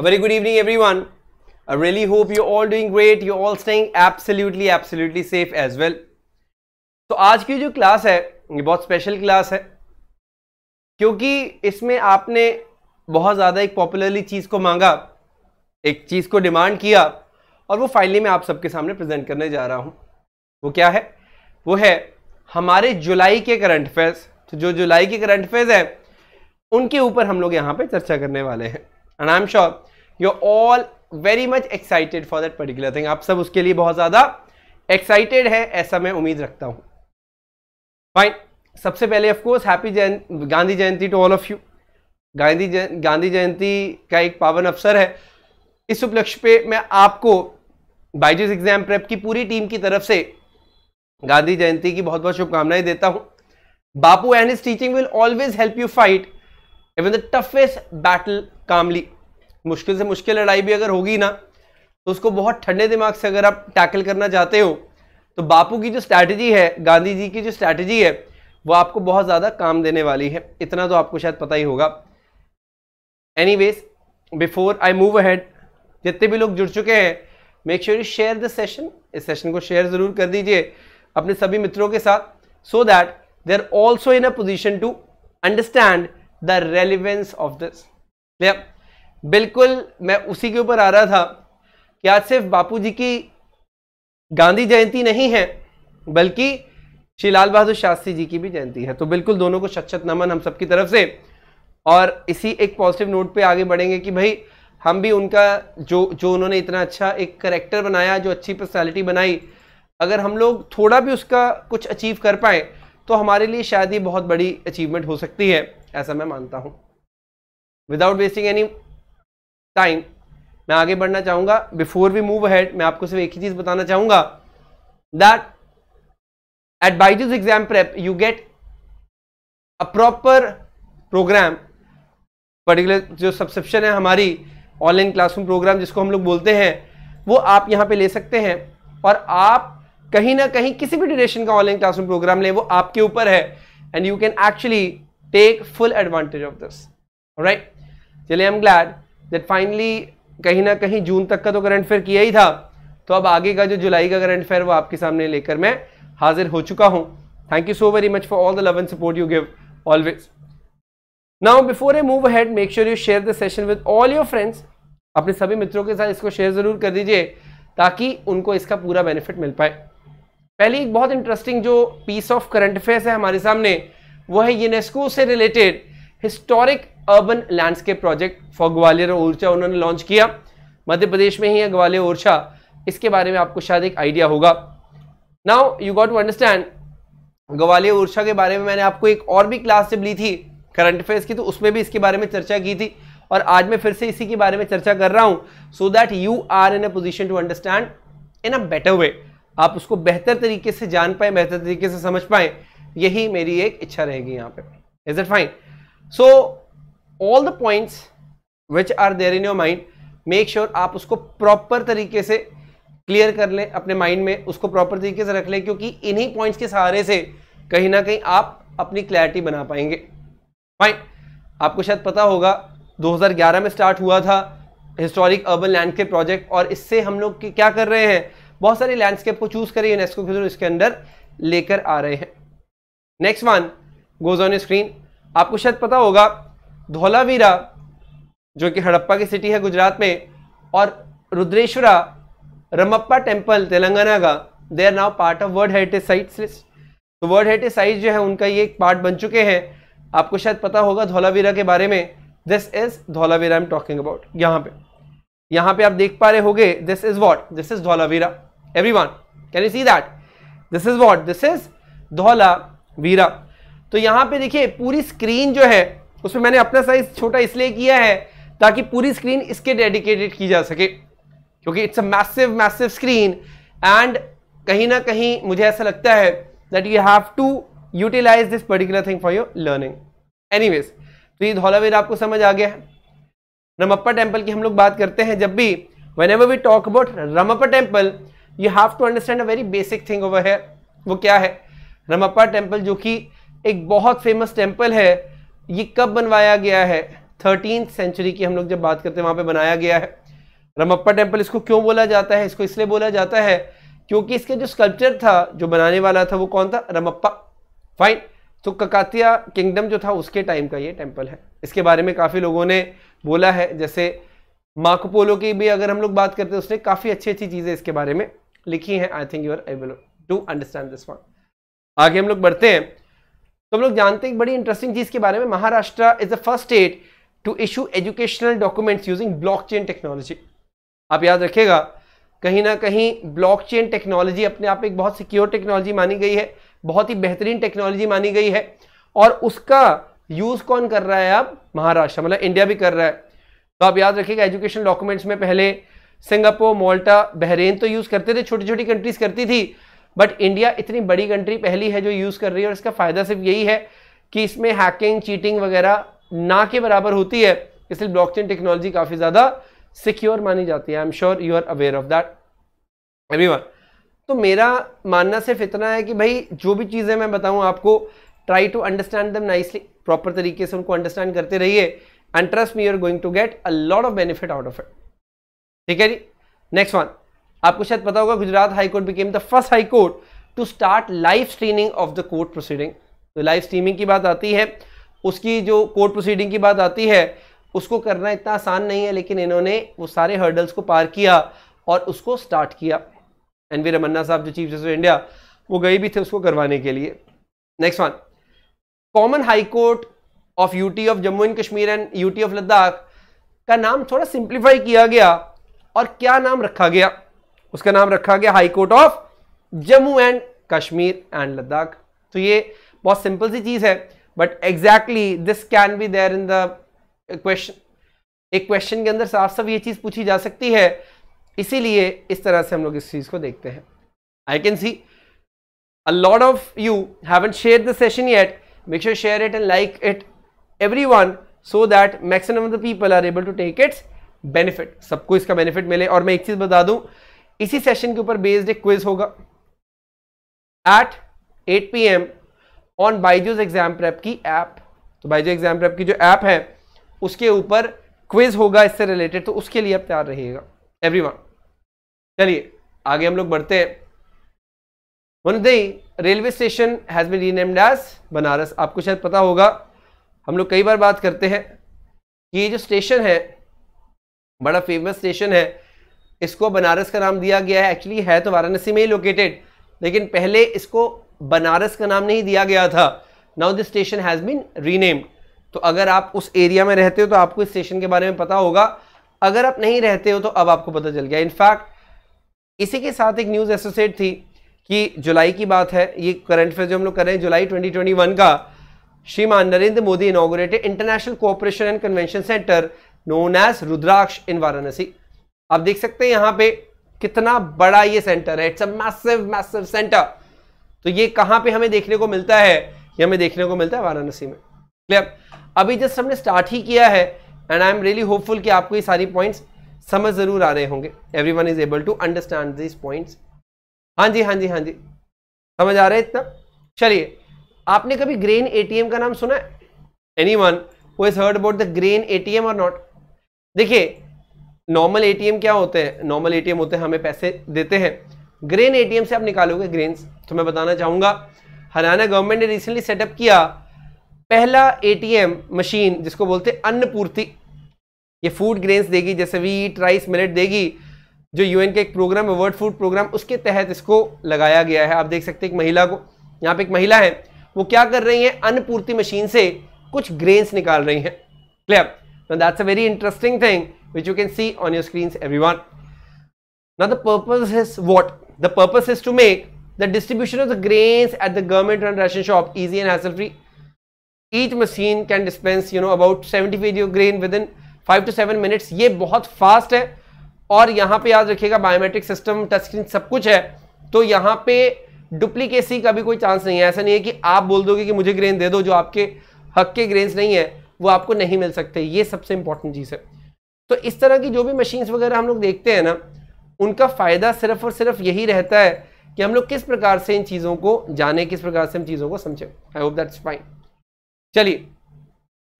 A very good evening, everyone. I really hope you're all doing great. You're all staying absolutely, absolutely safe as well. तो so, आज की जो class है ये बहुत special class है क्योंकि इसमें आपने बहुत ज़्यादा एक पॉपुलरली चीज़ को मांगा एक चीज़ को डिमांड किया और वो फाइनली मैं आप सबके सामने प्रेजेंट करने जा रहा हूँ वो क्या है वो है हमारे जुलाई के करंट अफेयर्स तो जो जुलाई के करंट अफेयर्स हैं उनके ऊपर हम लोग यहाँ पे चर्चा करने वाले हैं and I am sure you all very much excited for that particular thing आप सब उसके लिए बहुत ज़्यादा एक्साइटेड है ऐसा मैं उम्मीद रखता हूं फाइन सबसे पहले of course happy Jayanti Gandhi Jayanti to all of you Gandhi Jayanti Gandhi Jayanti का एक पावन अवसर है इस उपलक्ष्य पे मैं आपको बाइजूस एग्जाम प्रेप की पूरी टीम की तरफ से गांधी जयंती की बहुत बहुत शुभकामनाएं देता हूं Bapu and his teaching will always help you fight even the toughest battle calmly मुश्किल से मुश्किल लड़ाई भी अगर होगी ना तो उसको बहुत ठंडे दिमाग से अगर आप टैकल करना चाहते हो तो बापू की जो स्ट्रैटेजी है गांधी जी की जो स्ट्रैटेजी है वो आपको बहुत ज़्यादा काम देने वाली है इतना तो आपको शायद पता ही होगा anyways before I move ahead जितने भी लोग जुड़ चुके हैं make sure you share the session इस सेशन को शेयर ज़रूर कर दीजिए अपने सभी मित्रों के साथ so that they are also in a position to understand the relevance of this बिल्कुल मैं उसी के ऊपर आ रहा था कि आज सिर्फ बापू जी की गांधी जयंती नहीं है बल्कि श्री लाल बहादुर शास्त्री जी की भी जयंती है तो बिल्कुल दोनों को शत नमन हम सबकी तरफ से और इसी एक पॉजिटिव नोट पे आगे बढ़ेंगे कि भाई हम भी उनका जो जो उन्होंने इतना अच्छा एक करेक्टर बनाया जो अच्छी पर्सनैलिटी बनाई अगर हम लोग थोड़ा भी उसका कुछ अचीव कर पाए तो हमारे लिए शायद ये बहुत बड़ी अचीवमेंट हो सकती है ऐसा मैं मानता हूं विदाउट वेस्टिंग एनी टाइम मैं आगे बढ़ना चाहूंगा बिफोर वी मूव हेड मैं आपको सिर्फ एक ही चीज़ बताना चाहूंगा that at Byju's exam prep you get a proper program particular जो सब्सक्रिप्शन है हमारी ऑनलाइन क्लासरूम प्रोग्राम जिसको हम लोग बोलते हैं वो आप यहाँ पे ले सकते हैं और आप कहीं ना कहीं किसी भी ड्यूरेशन का ऑनलाइन क्लासरूम प्रोग्राम लें वो आपके ऊपर है and you can actually take full advantage of this alright चलिए I'm glad that finally कहीं ना कहीं जून तक का तो करंट फेयर किया ही था तो अब आगे का जो जुलाई का करंट फेयर वो आपके सामने लेकर मैं हाजिर हो चुका हूँ thank you so very much for all the love and support you give always now before I move ahead make sure you share the session with all your friends अपने सभी मित्रों के साथ इसको शेयर ज़रूर कर दीजिए ताकि उनको इसका पूरा बेनिफिट मिल पाए पहली एक बहुत इंटरेस्टिंग जो पीस ऑफ करंट अफेयर्स है हमारे सामने वो है यूनेस्को से related historic urban landscape project for Gwalior और ओरछा उन्होंने लॉन्च किया मध्य प्रदेश में ही है ग्वालियर ओरछा इसके बारे में आपको शायद एक आइडिया होगा now you got to understand Gwalior Orchha के बारे में मैंने आपको एक और भी क्लास जब ली थी करंट अफेयर्स की तो उसमें भी इसके बारे में चर्चा की थी और आज मैं फिर से इसी के बारे में चर्चा कर रहा हूँ so that you are in a position to understand in a better way आप उसको बेहतर तरीके से जान पाए बेहतर तरीके से समझ पाए यही मेरी एक इच्छा रहेगी यहाँ पे is it fine so all the points which are there in your mind make sure आप उसको प्रॉपर तरीके से क्लियर कर लें अपने माइंड में उसको प्रॉपर तरीके से रख लें क्योंकि इन्हीं पॉइंट्स के सहारे से कहीं ना कहीं आप अपनी क्लैरिटी बना पाएंगे फाइन आपको शायद पता होगा 2011 में स्टार्ट हुआ था हिस्टोरिक अर्बन लैंडस्केप प्रोजेक्ट और इससे हम लोग क्या कर रहे हैं बहुत सारे लैंडस्केप को चूज़ करिए यूनेस्को के थ्रू इसके अंदर लेकर आ रहे हैं next one goes on screen आपको शायद पता होगा धोलावीरा जो कि हड़प्पा की सिटी है गुजरात में और रुद्रेश्वरा रमप्पा टेम्पल तेलंगाना का they are now part of world heritage sites list तो वर्ल्ड हेरिटेज साइट जो है उनका ये एक पार्ट बन चुके हैं आपको शायद पता होगा धोलावीरा के बारे में this is Dholavira I am talking about यहाँ पे यहाँ पे आप देख पा रहे होगे this is what this is Dholavira everyone can you see that this is what this is Dholavira तो यहाँ पे देखिए पूरी स्क्रीन जो है उसमें मैंने अपना साइज छोटा इसलिए किया है ताकि पूरी स्क्रीन इसके डेडिकेटेड की जा सके क्योंकि it's a massive massive screen and कहीं ना कहीं मुझे ऐसा लगता है that you have to utilize this particular thing for your learning anyways तो ये धौलावीर आपको समझ आ गया है रमप्पा टेम्पल की हम लोग बात करते हैं जब भी whenever we talk about Ramappa temple you have to understand a very basic thing over है वो क्या है रमप्पा टेम्पल जो कि एक बहुत फेमस टेम्पल है ये कब बनवाया गया है थर्टीन सेंचुरी की हम लोग जब बात करते हैं वहाँ पे बनाया गया है रमप्पा टेम्पल इसको क्यों बोला जाता है इसको इसलिए बोला जाता है क्योंकि इसके जो स्कल्पचर था जो बनाने वाला था वो कौन था रमप्पा फाइन तो ककातिया किंगडम जो था उसके टाइम का ये टेम्पल है इसके बारे में काफ़ी लोगों ने बोला है जैसे मार्कोपोलो की भी अगर हम लोग बात करते हैं उसने काफ़ी अच्छी अच्छी चीज़ें इसके बारे में लिखी हैं I think you are able to understand this one आगे हम लोग बढ़ते हैं तो हम लोग जानते हैं एक बड़ी इंटरेस्टिंग चीज के बारे में Maharashtra is the first state to issue educational documents using blockchain technology आप याद रखेगा कहीं ना कहीं ब्लॉकचेन टेक्नोलॉजी अपने आप एक बहुत सिक्योर टेक्नोलॉजी मानी गई है बहुत ही बेहतरीन टेक्नोलॉजी मानी गई है और उसका यूज कौन कर रहा है अब महाराष्ट्र मतलब इंडिया भी कर रहा है तो आप याद रखिएगा एजुकेशन डॉक्यूमेंट्स में पहले सिंगापुर मोल्टा बहरेन तो यूज करते थे छोटी छोटी कंट्रीज करती थी बट इंडिया इतनी बड़ी कंट्री पहली है जो यूज़ कर रही है और इसका फ़ायदा सिर्फ यही है कि इसमें हैकिंग चीटिंग वगैरह ना के बराबर होती है इसलिए ब्लॉकचेन टेक्नोलॉजी काफ़ी ज़्यादा सिक्योर मानी जाती है I am sure you are aware of that every तो मेरा मानना सिर्फ इतना है कि भाई जो भी चीज़ें मैं बताऊँ आपको try to understand them nicely proper तरीके से उनको अंडरस्टैंड करते रहिए and trust me you are going to get a lot of benefit out of it ठीक है जी नेक्स्ट वन आपको शायद पता होगा Gujarat high court became the first high court to start live streaming of the court proceeding तो लाइव स्ट्रीमिंग की बात आती है उसकी जो कोर्ट प्रोसीडिंग की बात आती है उसको करना इतना आसान नहीं है लेकिन इन्होंने वो सारे हर्डल्स को पार किया और उसको स्टार्ट किया एन वी रमन्ना साहब जो चीफ जस्टिस ऑफ इंडिया वो गए भी थे उसको करवाने के लिए next one common high court of UT of Jammu and Kashmir and UT of Ladakh का नाम थोड़ा सिंप्लीफाई किया गया और क्या नाम रखा गया उसका नाम रखा गया high court of Jammu and Kashmir and Ladakh तो ये बहुत सिंपल सी चीज है but exactly this can be there in the question एक क्वेश्चन के अंदर साफ साफ ये चीज पूछी जा सकती है इसीलिए इस तरह से हम लोग इस चीज को देखते हैं I can see lot of you haven't share the session yet make sure share it and like it everyone so that maximum the people are able to take its benefit सबको इसका benefit मिले और मैं एक चीज़ बता दूं इसी session के ऊपर बेस्ड एक क्विज होगा at 8 P M on Byju's exam prep की ऐप तो बाइजू एग्जाम प्रेप की जो ऐप है उसके ऊपर क्विज होगा इससे रिलेटेड तो उसके लिए आप तैयार रहिएगा एवरी चलिए आगे हम लोग बढ़ते हैं Manduadih railway station has been renamed as Banaras आपको शायद पता होगा हम लोग कई बार बात करते हैं कि ये जो स्टेशन है बड़ा फेमस स्टेशन है इसको बनारस का नाम दिया गया है एक्चुअली है तो वाराणसी में ही लोकेटेड लेकिन पहले इसको बनारस का नाम नहीं दिया गया था now this station has been renamed तो अगर आप उस एरिया में रहते हो तो आपको इस स्टेशन के बारे में पता होगा अगर आप नहीं रहते हो तो अब आपको पता चल गया इनफैक्ट इसी के साथ एक न्यूज़ एसोसिएट थी कि जुलाई की बात है ये करंट अफेयर जो हम लोग कर रहे हैं जुलाई 2021 का श्रीमान Narendra Modi inaugurated international cooperation and convention centre known as Rudraksh in Varanasi आप देख सकते हैं यहां पे कितना बड़ा ये सेंटर है it's a massive massive centre तो ये कहां पे हमें देखने को मिलता है ये हमें देखने को मिलता है वाराणसी में क्लियर अभी जस्ट हमने स्टार्ट ही किया है and I am really hopeful कि आपको ये सारी पॉइंट्स समझ जरूर आ रहे होंगे everyone is able to understand this points हाँ जी हाँ जी हाँ जी समझ आ रहे इतना चलिए आपने कभी ग्रेन एटीएम का नाम सुना है anyone who is heard about the grain ATM और नॉट देखिए नॉर्मल एटीएम क्या होते हैं नॉर्मल एटीएम होते हैं हमें पैसे देते हैं ग्रेन एटीएम से आप निकालोगे ग्रेन तो मैं बताना चाहूंगा हरियाणा गवर्नमेंट ने रिसेंटली सेटअप किया पहला एटीएम मशीन जिसको बोलते हैं अन्नपूर्ति ये फूड ग्रेन्स देगी जैसे वीट राइस मिलेट देगी जो यूएन के एक प्रोग्राम है वर्ल्ड फूड प्रोग्राम उसके तहत इसको लगाया गया है आप देख सकते हैं एक महिला को यहाँ पे एक महिला है वो क्या कर रही है अन्नपूर्ति मशीन से कुछ ग्रेन्स निकाल रही है clear that's a very interesting thing which you can see on your screens everyone. Now the purpose is what? The purpose is to make the distribution of the grains at the government run ration shop easy and hassle free. Each machine can dispense you know about 70 kg of grain within 5 to 7 minutes. ye bahut fast hai और यहाँ पे याद रखिएगा biometric system touch screen सब कुछ है तो यहाँ पे डुप्लीकेसी का भी कोई चांस नहीं है ऐसा नहीं है कि आप बोल दोगे कि मुझे ग्रेन दे दो जो आपके हक के ग्रेन्स नहीं है वो आपको नहीं मिल सकते ये सबसे इंपॉर्टेंट चीज़ है तो इस तरह की जो भी मशीन्स वगैरह हम लोग देखते हैं ना उनका फ़ायदा सिर्फ और सिर्फ यही रहता है कि हम लोग किस प्रकार से इन चीज़ों को जाने किस प्रकार से हम चीज़ों को समझें आई होप दैट्स फाइन चलिए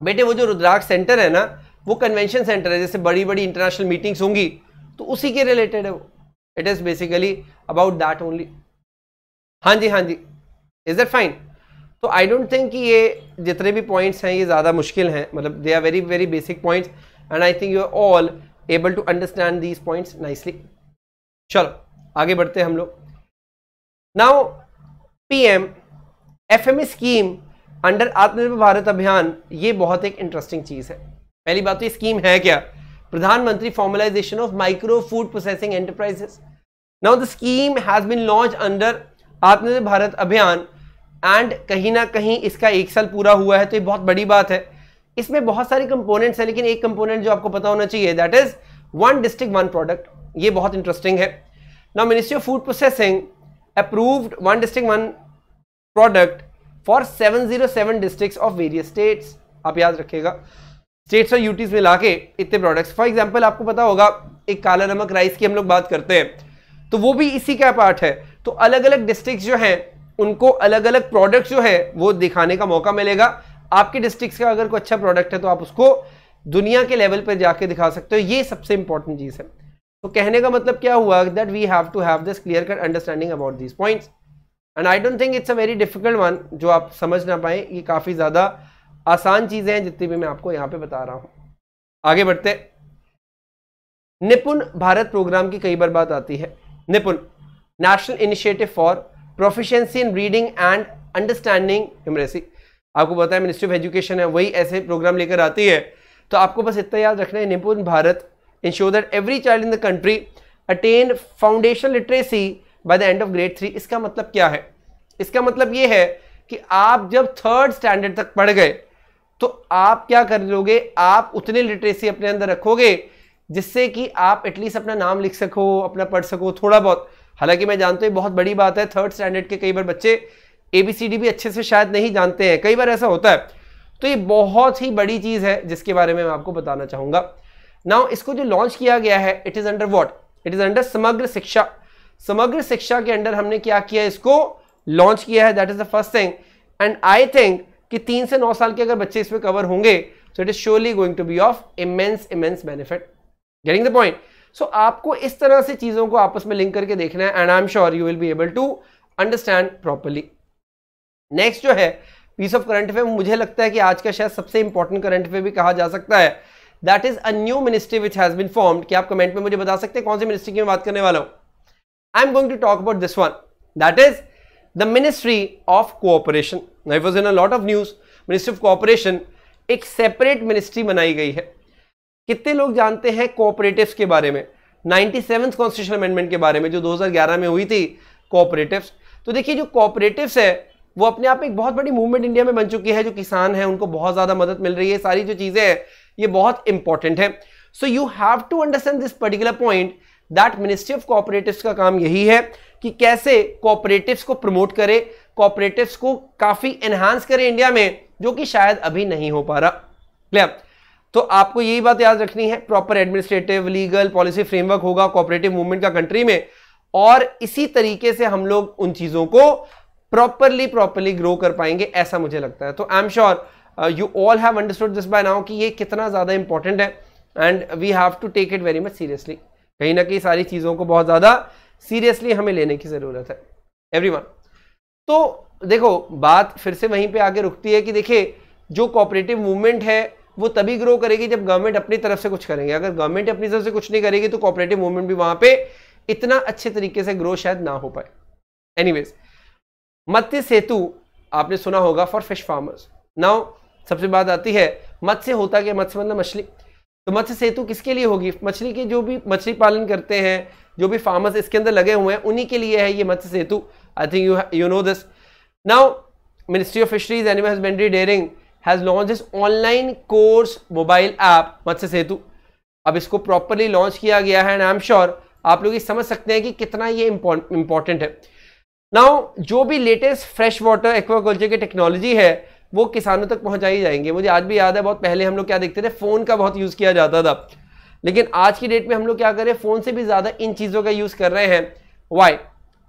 बेटे वो जो रुद्राक्ष सेंटर है ना वो कन्वेंशन सेंटर है जैसे बड़ी बड़ी इंटरनेशनल मीटिंग्स होंगी तो उसी के रिलेटेड है वो it is basically about that only हाँ जी हाँ जी इज़ दैट फाइन तो आई डोंट थिंक कि ये जितने भी पॉइंट्स हैं ये ज़्यादा मुश्किल हैं मतलब they are very very basic points and I think you are all able to understand these point nicely चलो आगे बढ़ते हैं हम लोग now PM FME scheme under Atmanirbhar Bharat अभियान ये बहुत एक इंटरेस्टिंग चीज़ है पहली बात तो ये स्कीम है क्या Pradhan Mantri formalisation of micro food processing enterprises now the scheme has been launch under Atmanirbhar Bharat अभियान एंड कहीं ना कहीं इसका एक साल पूरा हुआ है तो ये बहुत बड़ी बात है इसमें बहुत सारे कंपोनेंट्स हैं लेकिन एक कंपोनेंट जो आपको पता होना चाहिए that is one district one product ये बहुत इंटरेस्टिंग है now ministry of food processing approved one district one product for 707 district of various states आप याद रखिएगा स्टेट्स और यूटीज में ला के इतने प्रोडक्ट्स फॉर एग्जाम्पल आपको पता होगा एक काला नमक राइस की हम लोग बात करते हैं तो वो भी इसी का पार्ट है तो अलग अलग डिस्ट्रिक्ट जो हैं उनको अलग अलग प्रोडक्ट जो है वो दिखाने का मौका मिलेगा आपके डिस्ट्रिक्ट का अगर कोई अच्छा प्रोडक्ट है तो आप उसको दुनिया के लेवल पर जाके दिखा सकते हो ये सबसे इंपॉर्टेंट चीज़ है तो कहने का मतलब क्या हुआ that we have to have this clear cut understanding about this point and I don't think it's a very difficult one जो आप समझ ना पाए ये काफ़ी ज़्यादा आसान चीज़ें हैं जितनी भी मैं आपको यहाँ पे बता रहा हूँ आगे बढ़ते निपुण भारत प्रोग्राम की कई बार बात आती है NIPUN national initiative for proficiency in reading and understanding numeracy आपको पता है मिनिस्ट्री ऑफ एजुकेशन है वही ऐसे प्रोग्राम लेकर आती है तो आपको बस इतना याद रखना है NIPUN Bharat ensure that every child in the country attain foundation literacy by the end of grade three इसका मतलब क्या है इसका मतलब ये है कि आप जब थर्ड स्टैंडर्ड तक पढ़ गए तो आप क्या कर लोगे आप उतनी लिटरेसी अपने अंदर रखोगे जिससे कि आप एटलीस्ट अपना नाम लिख सको अपना पढ़ सको थोड़ा बहुत हालांकि मैं जानता हूँ बहुत बड़ी बात है थर्ड स्टैंडर्ड के कई बार बच्चे एबीसीडी भी अच्छे से शायद नहीं जानते हैं कई बार ऐसा होता है तो ये बहुत ही बड़ी चीज़ है जिसके बारे में मैं आपको बताना चाहूँगा नाउ इसको जो लॉन्च किया गया है it is under what it is under Samagra Shiksha समग्र शिक्षा के अंडर हमने क्या किया इसको लॉन्च किया है that is the first thing and I think कि तीन से नौ साल के अगर बच्चे इसमें कवर होंगे so it is surely going to be of immense immense benefit getting the point so आपको इस तरह से चीज़ों को आपस में लिंक करके देखना है and I am sure you will be able to understand properly next जो है पीस ऑफ करंट अफेयर मुझे लगता है कि आज का शायद सबसे इंपॉर्टेंट करंट अफेयर भी कहा जा सकता है that is a new ministry which has been form क्या आप कमेंट में मुझे बता सकते हैं कौन सी मिनिस्ट्री की मैं बात करने वाला हूं I am going to talk about this one that is the ministry of cooperation I was in a lot of news ministry of cooperation एक सेपरेट मिनिस्ट्री बनाई गई है कितने लोग जानते हैं कोऑपरेटिव्स के बारे में नाइन्टी सेवन कॉन्स्टिट्यूशन अमेंडमेंट के बारे में जो 2011 में हुई थी कोऑपरेटिव्स तो देखिए जो कोऑपरेटिव्स है वो अपने आप में एक बहुत बड़ी मूवमेंट इंडिया में बन चुकी है जो किसान है उनको बहुत ज्यादा मदद मिल रही है सारी जो चीजें हैं ये बहुत इंपॉर्टेंट है so you have to understand this particular point that ministry of cooperative का काम यही है कि कैसे कॉपरेटिव को प्रमोट करे कॉपरेटिव को काफी एनहांस करे इंडिया में जो कि शायद अभी नहीं हो पा रहा क्लियर तो आपको यही बात याद रखनी है proper administrative legal policy framework होगा कॉपरेटिव मूवमेंट का कंट्री में और इसी तरीके से हम लोग उन चीजों को प्रॉपरली प्रॉपरली ग्रो कर पाएंगे ऐसा मुझे लगता है तो I am sure you all have understood this by now कि ये कितना ज़्यादा इंपॉर्टेंट है and we have to take it very much seriously कहीं ना कहीं सारी चीज़ों को बहुत ज़्यादा सीरियसली हमें लेने की ज़रूरत है एवरी तो देखो बात फिर से वहीं पर आगे रुकती है कि देखिए जो कॉपरेटिव मूवमेंट है वो तभी ग्रो करेगी जब गवर्नमेंट अपनी तरफ से कुछ करेंगे अगर गवर्नमेंट अपनी तरफ से कुछ नहीं करेगी तो कॉपरेटिव मूवमेंट भी वहां पे इतना अच्छे तरीके से ग्रो शायद ना हो पाए एनीवेज़ मत्स्य सेतु आपने सुना होगा फॉर फिश फार्मर्स नाउ सबसे बात आती है मत्स्य होता क्या मत्स्य मतलब मछली तो मत्स्य सेतु किसके लिए होगी मछली के जो भी मछली पालन करते हैं जो भी फार्मर्स इसके अंदर लगे हुए हैं उन्हीं के लिए है ये Matsya Setu I think you you know this now ministry of fisheries animal husbandry dairying has launch this online course mobile app Matsya Setu अब इसको प्रॉपरली लॉन्च किया गया है एंड आई एम श्योर आप लोग ये समझ सकते हैं कि कितना ये इम्पोर्टेंट है नाउ जो भी लेटेस्ट फ्रेश वाटर एक्वाकल्चर की टेक्नोलॉजी है वो किसानों तक पहुंचाई जाएंगे मुझे आज भी याद है बहुत पहले हम लोग क्या देखते थे फ़ोन का बहुत यूज़ किया जाता था लेकिन आज की डेट में हम लोग क्या कर रहे हैं फ़ोन से भी ज़्यादा इन चीज़ों का यूज़ कर रहे हैं why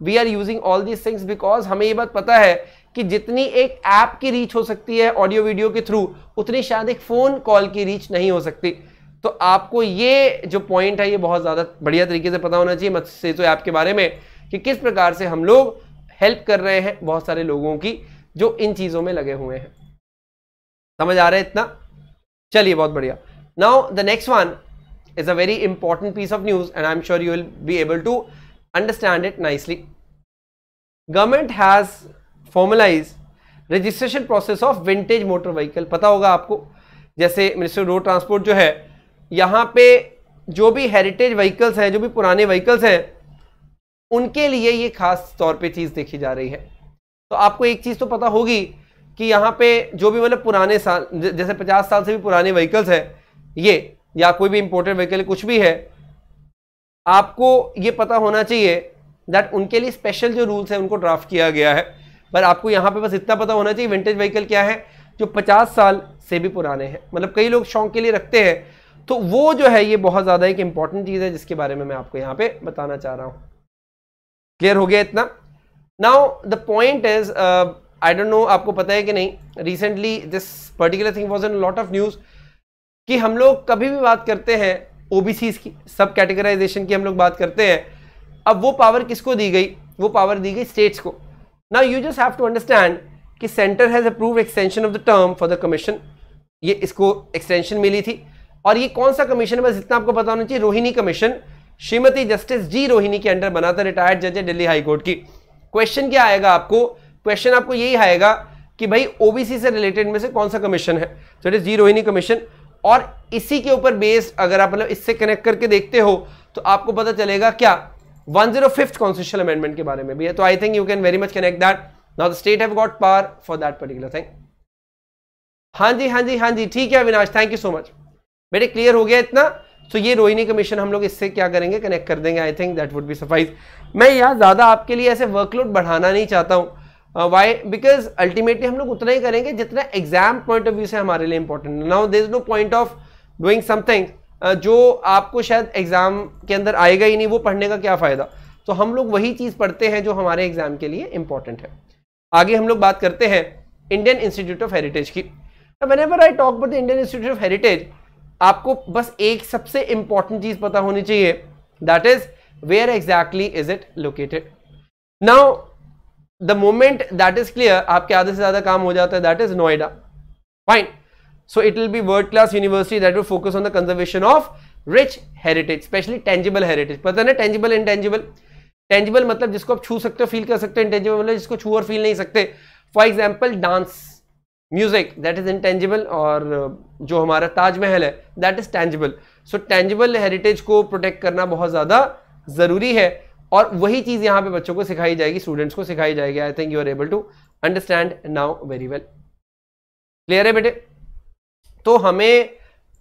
we are using all these things because हमें ये बात पता है कि जितनी एक ऐप की रीच हो सकती है ऑडियो वीडियो के थ्रू उतनी शायद एक फ़ोन कॉल की रीच नहीं हो सकती तो आपको ये जो पॉइंट है ये बहुत ज़्यादा बढ़िया तरीके से पता होना चाहिए मत से तो ऐप के बारे में कि किस प्रकार से हम लोग हेल्प कर रहे हैं बहुत सारे लोगों की जो इन चीजों में लगे हुए हैं समझ आ रहा है इतना चलिए बहुत बढ़िया now the next one is a very important piece of news and I am sure you will be able to understand it nicely government has formalise registration process of vintage motor vehicle पता होगा आपको जैसे minister road transport जो है यहाँ पे जो भी हेरिटेज व्हीकल्स हैं जो भी पुराने व्हीकल्स हैं उनके लिए ये खास तौर पे चीज़ देखी जा रही है तो आपको एक चीज़ तो पता होगी कि यहाँ पे जो भी मतलब पुराने साल जैसे पचास साल से भी पुराने व्हीकल्स हैं ये या कोई भी इंपोर्टेड व्हीकल कुछ भी है आपको ये पता होना चाहिए दैट उनके लिए स्पेशल जो रूल्स हैं उनको ड्राफ्ट किया गया है पर आपको यहाँ पे बस इतना पता होना चाहिए विंटेज व्हीकल क्या है जो 50 साल से भी पुराने हैं मतलब कई लोग शौक के लिए रखते हैं तो वो जो है ये बहुत ज़्यादा एक इंपॉर्टेंट चीज़ है जिसके बारे में मैं आपको यहाँ पे बताना चाह रहा हूँ क्लियर हो गया इतना now the point is I don't know आपको पता है कि नहीं recently this particular thing was in lot of news कि हम लोग कभी भी बात करते हैं ओ की सब कैटेगराइजेशन की हम लोग बात करते हैं अब वो पावर किसको दी गई वो पावर दी गई स्टेट्स को now you just have to understand कि centre has approve extension of the term for the commission ये इसको एक्सटेंशन मिली थी और ये कौन सा कमीशन है बस इतना आपको पता होना चाहिए Rohini commission Shrimati justice G Rohini के अंडर बना था रिटायर्ड जज है दिल्ली हाईकोर्ट की क्वेश्चन क्या आएगा आपको क्वेश्चन आपको यही आएगा कि भाई ओबीसी से रिलेटेड में से कौन सा कमीशन है तो जी रोहिणी कमीशन और इसी के ऊपर बेस्ड अगर आप मतलब इससे कनेक्ट करके देखते हो तो आपको पता चलेगा क्या one zero fifth constitution amendment के बारे में भी है तो I think you can very much connect that now the state have got power for that particular thing हाँ जी हाँ जी हाँ जी ठीक है Avinash thank you so much बेटे क्लियर हो गया इतना सो तो ये रोहिणी कमीशन हम लोग इससे क्या करेंगे कनेक्ट कर देंगे I think that would be suffice मैं यहाँ ज़्यादा आपके लिए ऐसे वर्कलोड बढ़ाना नहीं चाहता हूँ वाई बिकॉज अल्टीमेटली हम लोग उतना ही करेंगे जितना एग्जाम पॉइंट ऑफ व्यू से हमारे लिए इंपॉर्टेंट है now there is no point of doing something जो आपको शायद एग्जाम के अंदर आएगा ही नहीं वो पढ़ने का क्या फ़ायदा तो हम लोग वही चीज़ पढ़ते हैं जो हमारे एग्जाम के लिए इंपॉर्टेंट है आगे हम लोग बात करते हैं इंडियन इंस्टीट्यूट ऑफ हेरिटेज की whenever I talk about the Indian institute of heritage आपको बस एक सबसे इंपॉर्टेंट चीज पता होनी चाहिए that is where exactly is it located now the moment that is clear आपके आधे से ज्यादा काम हो जाता है that is Noida fine so it will be world class university that will focus on the conservation of rich heritage specially tangible heritage पता ना tangible टेंजिबल टेंजिबल मतलब जिसको आप छू सकते हो फील कर सकते हो इंटेंजिबल मतलब जिसको छू और फील नहीं सकते for example dance music that is intangible और uh, जो हमारा ताजमहल है that is tangible so tangible heritage को प्रोटेक्ट करना बहुत ज़्यादा ज़रूरी है और वही चीज़ यहाँ पे बच्चों को सिखाई जाएगी स्टूडेंट्स को सिखाई जाएगी I think you are able to understand now very well clear है बेटे तो हमें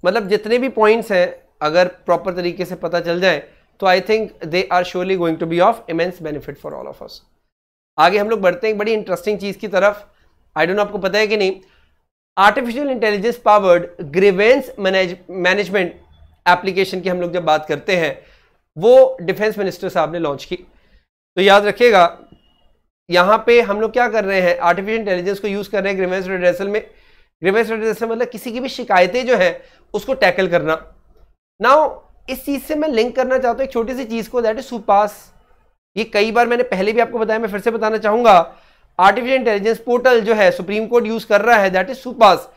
मतलब जितने भी पॉइंट्स हैं अगर प्रॉपर तरीके से पता चल जाए तो I think they are surely going to be of immense benefit for all of us आगे हम लोग बढ़ते हैं एक बड़ी इंटरेस्टिंग चीज़ की तरफ आई डोंट आपको पता है कि नहीं artificial intelligence powered grievance management application की हम लोग जब बात करते हैं वो डिफेंस मिनिस्टर साहब ने लॉन्च की तो याद रखिएगा यहाँ पे हम लोग क्या कर रहे हैं आर्टिफिशियल इंटेलिजेंस को यूज़ कर रहे हैं ग्रीवेंस रिड्रेसल में ग्रीवेंस रिड्रेसल मतलब किसी की भी शिकायतें जो हैं उसको टैकल करना नाउ इस चीज़ से मैं लिंक करना चाहता हूँ एक छोटी सी चीज़ को दैट इज सुपास ये कई बार मैंने पहले भी आपको बताया मैं फिर से बताना चाहूँगा आर्टिफिशियल इंटेलिजेंस पोर्टल जो है सुप्रीम कोर्ट यूज कर रहा है दैट इज सुपास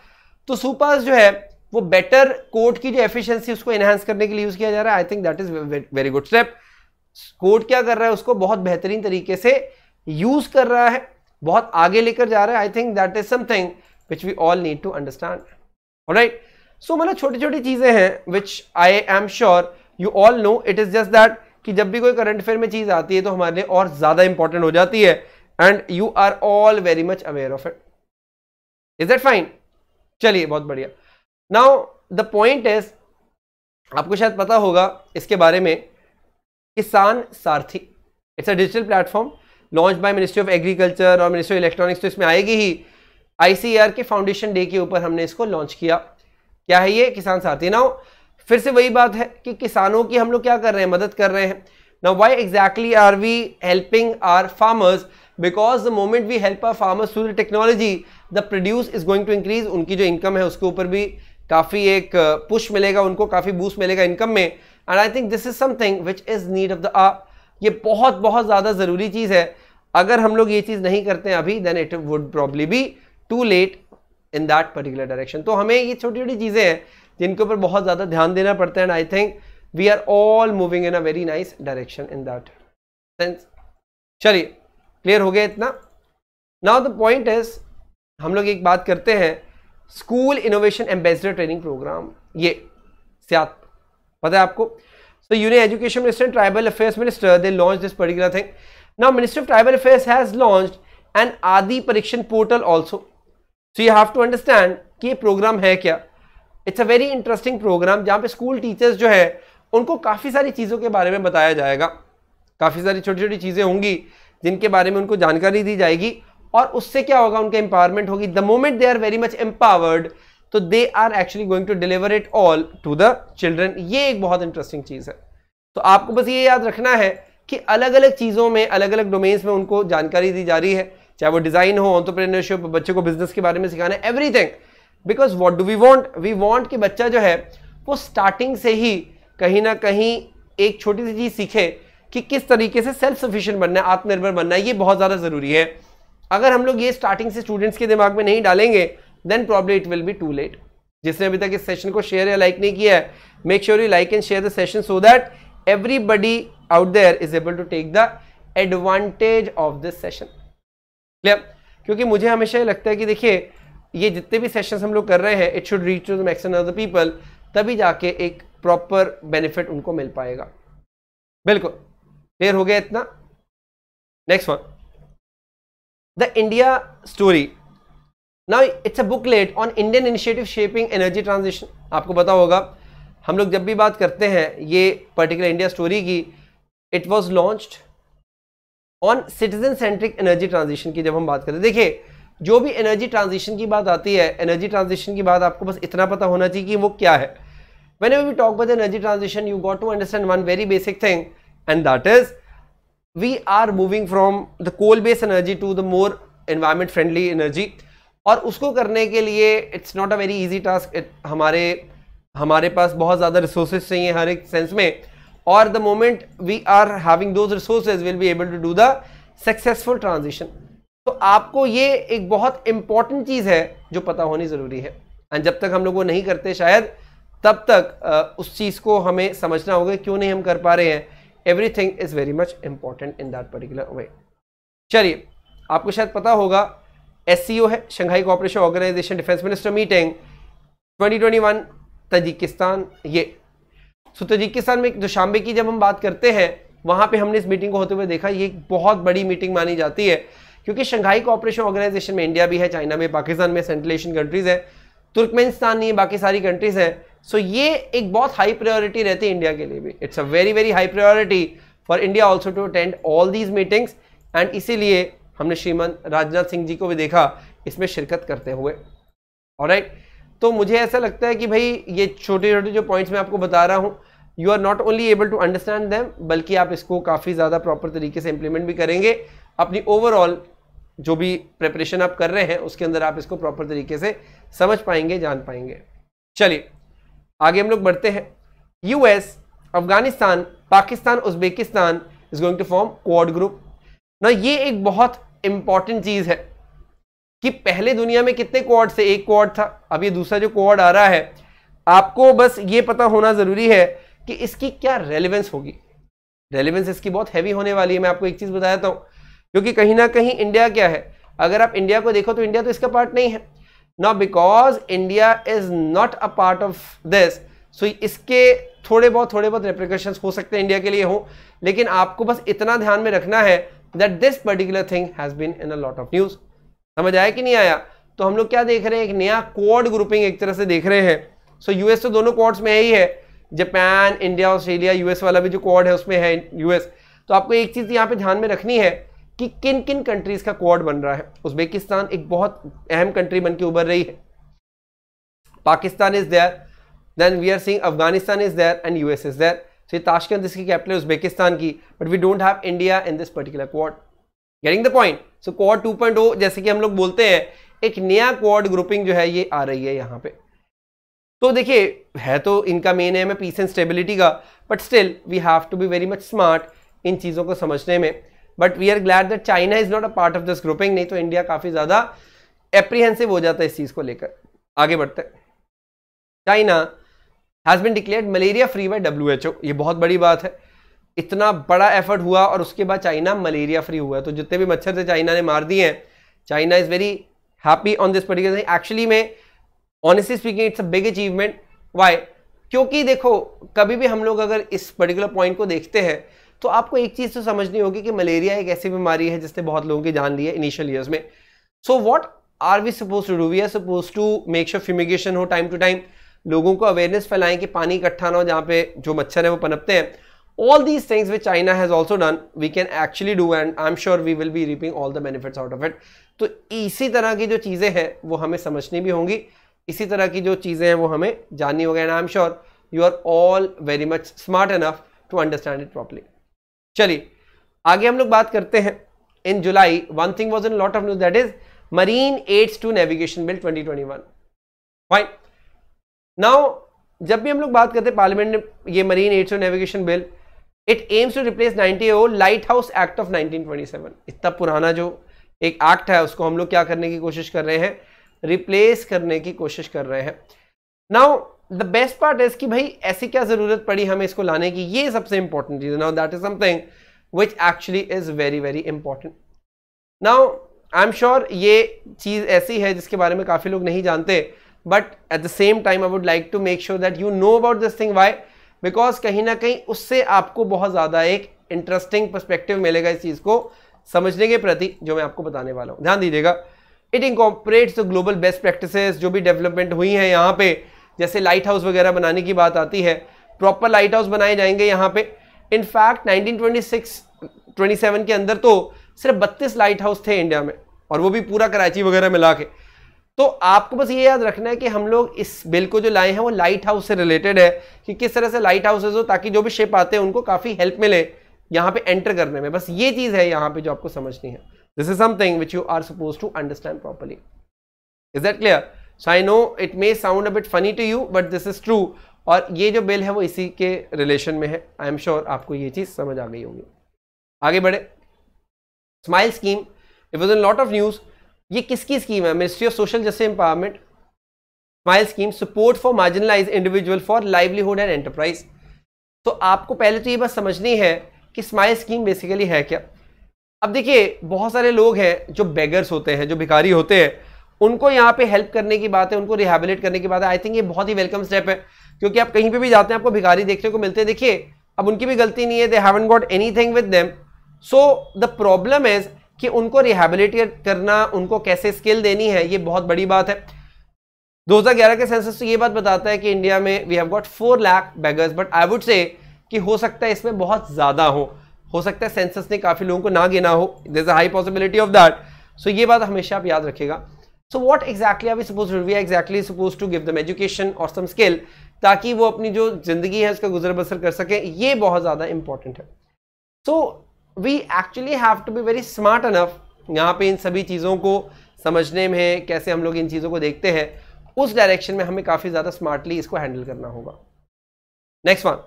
तो सुपास जो है वो बेटर कोर्ट की जो एफिशिएंसी उसको एनहांस करने के लिए यूज किया जा रहा है I think that is very good step court क्या कर रहा है उसको बहुत बेहतरीन तरीके से यूज कर रहा है बहुत आगे लेकर जा रहा है I think that is something which we all need to understand right so मतलब छोटी छोटी चीजें हैं which I am sure you all know it is just that कि जब भी कोई करंट अफेयर में चीज आती है तो हमारे लिए और ज्यादा इंपॉर्टेंट हो जाती है and you are all very much aware of it is that fine चलिए बहुत बढ़िया नाउ द पॉइंट इज आपको शायद पता होगा इसके बारे में Kisan Sarathi it's a digital platform launch by ministry of agriculture और मिनिस्ट्री ऑफ इलेक्ट्रॉनिक्स तो इसमें आएगी ही आईसीआर e के फाउंडेशन डे के ऊपर हमने इसको लॉन्च किया क्या है ये किसान सारथी नाउ फिर से वही बात है कि किसानों की हम लोग क्या कर रहे हैं मदद कर रहे हैं now why exactly are we helping our farmers because the moment we help our farmers through the technology the produce is going to increase उनकी जो इनकम है उसके ऊपर भी काफ़ी एक पुश uh, मिलेगा उनको काफ़ी बूस्ट मिलेगा इनकम में and I think this is something which is need of the ah ये बहुत बहुत ज़्यादा ज़रूरी चीज़ है अगर हम लोग ये चीज़ नहीं करते हैं अभी then it would probably be too late in that particular direction तो हमें ये छोटी छोटी चीज़ें हैं जिनके ऊपर बहुत ज़्यादा ध्यान देना पड़ता है and I think we are all moving in a very nice direction in that sense चलिए क्लियर हो गया इतना नाउ द पॉइंट इज हम लोग एक बात करते हैं school innovation ambassador training program ये सियात पता है आपको so union education minister tribal affairs minister they launch this particular thing now ministry of tribal affairs has launch and Adi Parikshan portal also so you have to understand कि ये program है क्या it's a very interesting program जहाँ पे school teachers जो है उनको काफ़ी सारी चीज़ों के बारे में बताया जाएगा काफ़ी सारी छोटी छोटी चीज़ें होंगी जिनके बारे में उनको जानकारी दी जाएगी और उससे क्या होगा उनका एम्पावरमेंट होगी the moment they are very much empowered तो they are actually going to deliver it all to the children ये एक बहुत इंटरेस्टिंग चीज़ है तो आपको बस ये याद रखना है कि अलग अलग चीज़ों में अलग अलग डोमेन्स में उनको जानकारी दी जा रही है चाहे वो डिज़ाइन हो ऑन्टरप्रेन्योरशिप बच्चे को बिजनेस के बारे में सिखाना है everything because what do we want we want कि बच्चा जो है वो स्टार्टिंग से ही कहीं ना कहीं एक छोटी सी चीज़ सीखे कि किस तरीके से सेल्फ सफिशियंट बनना है आत्मनिर्भर बनना है ये बहुत ज़्यादा ज़रूरी है अगर हम लोग ये स्टार्टिंग से स्टूडेंट्स के दिमाग में नहीं डालेंगे then problem it will be too late जिसने अभी तक इस सेशन को शेयर या लाइक नहीं किया है make sure you like and share the session so that everybody out there is able to take the advantage of this session clear क्योंकि मुझे हमेशा ये लगता है कि देखिए ये जितने भी सेशंस हम लोग कर रहे हैं it should reach to the maximum of the people तभी जाके एक प्रॉपर बेनिफिट उनको मिल पाएगा बिल्कुल क्लियर हो गया इतना next one the India story now it's a booklet on Indian initiative shaping energy transition आपको पता होगा हम लोग जब भी बात करते हैं ये पर्टिकुलर इंडिया स्टोरी की it was launch on citizen centric energy transition की जब हम बात करें देखिए जो भी एनर्जी ट्रांजिशन की बात आती है एनर्जी ट्रांजिशन की बात आपको बस इतना पता होना चाहिए कि वो क्या है when we talk about energy transition you got to understand one very basic thing and that is we are moving from the coal based energy to the more environment friendly energy और उसको करने के लिए it's not a very easy task हमारे हमारे पास बहुत ज़्यादा resources चाहिए हर एक सेंस में और the moment we are having those resources will be able to do the successful transition तो आपको ये एक बहुत इंपॉर्टेंट चीज़ है जो पता होनी ज़रूरी है एंड जब तक हम लोग वो नहीं करते शायद तब तक उस चीज़ को हमें समझना होगा क्यों नहीं हम कर पा रहे हैं everything is very much important in that particular way चलिए आपको शायद पता होगा एस है Shanghai cooperation organization defence minister meeting 2021 Tajikistan ये सो so, तजिकिस्तान में दुशांबे की जब हम बात करते हैं वहां पे हमने इस मीटिंग को होते हुए देखा ये बहुत बड़ी मीटिंग मानी जाती है क्योंकि शंघाई कॉपरेशन ऑर्गेनाइजेशन में इंडिया भी है चाइना में पाकिस्तान में सेंट्रल एशियन कंट्रीज़ है तुर्कमेनिस्तान नहीं है बाकी सारी कंट्रीज़ हैं सो so, ये एक बहुत हाई प्रायोरिटी रहती है इंडिया के लिए भी it's a very very high priority for India also to attend all these meetings and इसीलिए हमने श्रीमान राजनाथ सिंह जी को भी देखा इसमें शिरकत करते हुए और right? तो मुझे ऐसा लगता है कि भाई ये छोटे छोटे जो पॉइंट्स मैं आपको बता रहा हूँ you are not only able to understand them बल्कि आप इसको काफ़ी ज़्यादा प्रॉपर तरीके से इम्प्लीमेंट भी करेंगे अपनी ओवरऑल जो भी प्रेपरेशन आप कर रहे हैं उसके अंदर आप इसको प्रॉपर तरीके से समझ पाएंगे जान पाएंगे चलिए आगे हम लोग बढ़ते हैं US Afghanistan Pakistan Uzbekistan is going to form quad group ना ये एक बहुत इंपॉर्टेंट चीज है कि पहले दुनिया में कितने क्वाड से एक क्वाड था अब ये दूसरा जो क्वाड आ रहा है आपको बस ये पता होना ज़रूरी है कि इसकी क्या रेलिवेंस होगी रेलिवेंस इसकी बहुत हैवी होने वाली है मैं आपको एक चीज़ बताता हूं क्योंकि कहीं ना कहीं इंडिया क्या है अगर आप इंडिया को देखो तो इंडिया तो इसका पार्ट नहीं है ना because India is not a part of this so इसके थोड़े बहुत थोड़े बहुत रेप्रिकॉशन हो सकते हैं इंडिया के लिए हो लेकिन आपको बस इतना ध्यान में रखना है that this particular thing has been in a lot of news समझ आया कि नहीं आया तो हम लोग क्या देख रहे हैं एक नया क्वाड ग्रुपिंग एक तरह से देख रहे हैं सो so, यूएस तो दोनों कोड्स में है ही है जापान इंडिया ऑस्ट्रेलिया यूएस वाला भी जो क्वाड है उसमें है यूएस तो आपको एक चीज़ यहाँ पे ध्यान में रखनी है कि किन किन कंट्रीज का क्वाड बन रहा है उज्बेकिस्तान एक बहुत अहम कंट्री बन के उभर रही है Pakistan is there then we are seeing Afghanistan is there and US is there so ये ताशकंद इसकी कैपिटल उज्बेकिस्तान की but we don't have India in this particular quad getting the point so quad 2.0 जैसे कि हम लोग बोलते हैं एक नया क्वाड ग्रुपिंग जो है ये आ रही है यहाँ पे तो देखिए है तो इनका मेन है पीस एंड स्टेबिलिटी का but still we have to be very much smart in चीज़ों को समझने में but we are glad that China is not a part of this grouping नहीं तो इंडिया काफ़ी ज़्यादा एप्रीहेंसिव हो जाता है इस चीज़ को लेकर आगे बढ़ते China has been declared malaria free by W H O ये बहुत बड़ी बात है इतना बड़ा एफर्ट हुआ और उसके बाद चाइना मलेरिया फ्री हुआ तो जितने भी मच्छर थे चाइना ने मार दिए हैं China is very happy on this particular thing actually में honestly speaking it's a big achievement why क्योंकि देखो कभी भी हम लोग अगर इस पर्टिकुलर पॉइंट को देखते हैं तो आपको एक चीज़ तो समझनी होगी कि मलेरिया एक ऐसी बीमारी है जिसने बहुत लोगों की जान ली है इनिशियल ईयर्स में so what are we suppose to do we are suppose to make sure fumigation हो टाइम टू टाइम लोगों को अवेयरनेस फैलाएं कि पानी इकट्ठा ना हो जहाँ पे जो मच्छर है वो पनपते हैं all these things which China has also done we can actually do and I am sure we will be reaping all the benefits out of it तो इसी तरह की जो चीज़ें हैं वो हमें समझनी भी होंगी इसी तरह की जो चीज़ें हैं वो हमें जाननी होगी and I am sure you are all very much smart enough to understand it properly चलिए आगे हम लोग बात करते हैं in July one thing was in lot of news that is marine aids to navigation bill 2021 fine now जब भी हम लोग बात करते हैं पार्लियामेंट ने ये marine aids to navigation bill it aims to replace ninety O lighthouse act of 1927 इतना पुराना जो एक एक्ट है उसको हम लोग क्या करने की कोशिश कर रहे हैं रिप्लेस करने की कोशिश कर रहे हैं now the best part is कि भाई ऐसी क्या जरूरत पड़ी हमें इसको लाने की ये सबसे इंपॉर्टेंट चीज now that is something which actually is very very important now I am sure ये चीज़ ऐसी है जिसके बारे में काफ़ी लोग नहीं जानते but at the same time I would like to make sure that you know about this thing why because कहीं ना कहीं उससे आपको बहुत ज़्यादा एक इंटरेस्टिंग परस्पेक्टिव मिलेगा इस चीज़ को समझने के प्रति जो मैं आपको बताने वाला हूँ ध्यान दीजिएगा it incorporates the global best practice जो भी डेवलपमेंट हुई हैं यहाँ पे जैसे लाइट हाउस वगैरह बनाने की बात आती है प्रॉपर लाइट हाउस बनाए जाएंगे यहाँ पे इनफैक्ट 1926 27 के अंदर तो सिर्फ 32 लाइट हाउस थे इंडिया में और वो भी पूरा कराची वगैरह मिला के तो आपको बस ये याद रखना है कि हम लोग इस बिल को जो लाए हैं वो लाइट हाउस से रिलेटेड है कि किस तरह से लाइट हाउसेज हो ताकि जो भी शेप आते हैं उनको काफ़ी हेल्प मिले यहाँ पे एंटर करने में बस ये चीज़ है यहाँ पे जो आपको समझनी है this is something which you are suppose to understand properly is that clear so I know it may sound a bit funny to you but this is true और ये जो बिल है वो इसी के रिलेशन में है आई एम श्योर आपको ये चीज़ समझ आ गई होगी आगे बढ़े SMILE scheme it was in lot of news ये किसकी स्कीम है ministry of social justice empowerment SMILE scheme support for marginalise individual for livelihood and enterprise तो आपको पहले तो ये बात समझनी है कि स्माइल स्कीम बेसिकली है क्या अब देखिए बहुत सारे लोग हैं जो बेगर्स होते हैं जो भिखारी होते हैं उनको यहाँ पे हेल्प करने की बात है उनको रिहेबिलिट करने की बात है आई थिंक ये बहुत ही वेलकम स्टेप है क्योंकि आप कहीं पे भी जाते हैं आपको भिखारी देखने को मिलते हैं देखिए अब उनकी भी गलती नहीं है they haven't got anything with them so the problem is कि उनको रिहेबिलेट करना उनको कैसे स्किल देनी है ये बहुत बड़ी बात है 2011 के सेंसस तो ये बात बताता है कि इंडिया में we have got four lakh beggars but I would say कि हो सकता है इसमें बहुत ज़्यादा हो हो सकता है सेंसस ने काफ़ी लोगों को ना गिना हो this a high possibility of that so ये बात हमेशा आप याद रखेगा so what exactly are suppose we are exactly suppose to give them education और सम स्किल ताकि वो अपनी जो ज़िंदगी है उसका गुजर बसर कर सकें ये बहुत ज़्यादा इंपॉर्टेंट है so we actually have to be very smart enough यहाँ पे इन सभी चीज़ों को समझने में कैसे हम लोग इन चीज़ों को देखते हैं उस डायरेक्शन में हमें काफ़ी ज़्यादा स्मार्टली इसको हैंडल करना होगा next one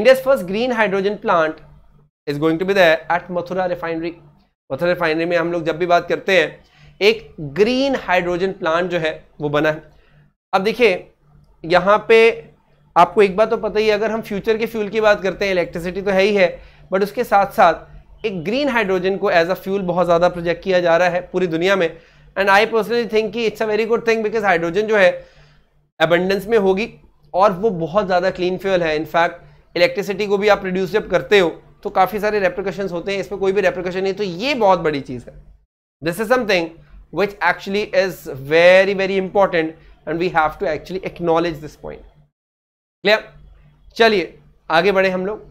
India's first green hydrogen plant is going to be there at Mathura refinery Mathura refinery में हम लोग जब भी बात करते हैं एक ग्रीन हाइड्रोजन प्लांट जो है वो बना है अब देखिए यहाँ पे आपको एक बात तो पता ही है अगर हम फ्यूचर के फ्यूल की बात करते हैं इलेक्ट्रिसिटी तो है ही है बट उसके साथ साथ एक ग्रीन हाइड्रोजन को एज अ फ्यूल बहुत ज़्यादा प्रोजेक्ट किया जा रहा है पूरी दुनिया में एंड आई पर्सनली थिंक कि it's a very good thing because hydrogen जो है एबंडेंस में होगी और वो बहुत ज़्यादा क्लीन फ्यूल है इनफैक्ट इलेक्ट्रिसिटी को भी आप प्रोड्यूस जब करते हो तो काफ़ी सारे रेप्रिकॉशंस होते हैं इसमें कोई भी रेप्रिकॉशन नहीं तो ये बहुत बड़ी चीज़ है this is something which actually is very very important and we have to actually acknowledge this point clear चलिए आगे बढ़े हम लोग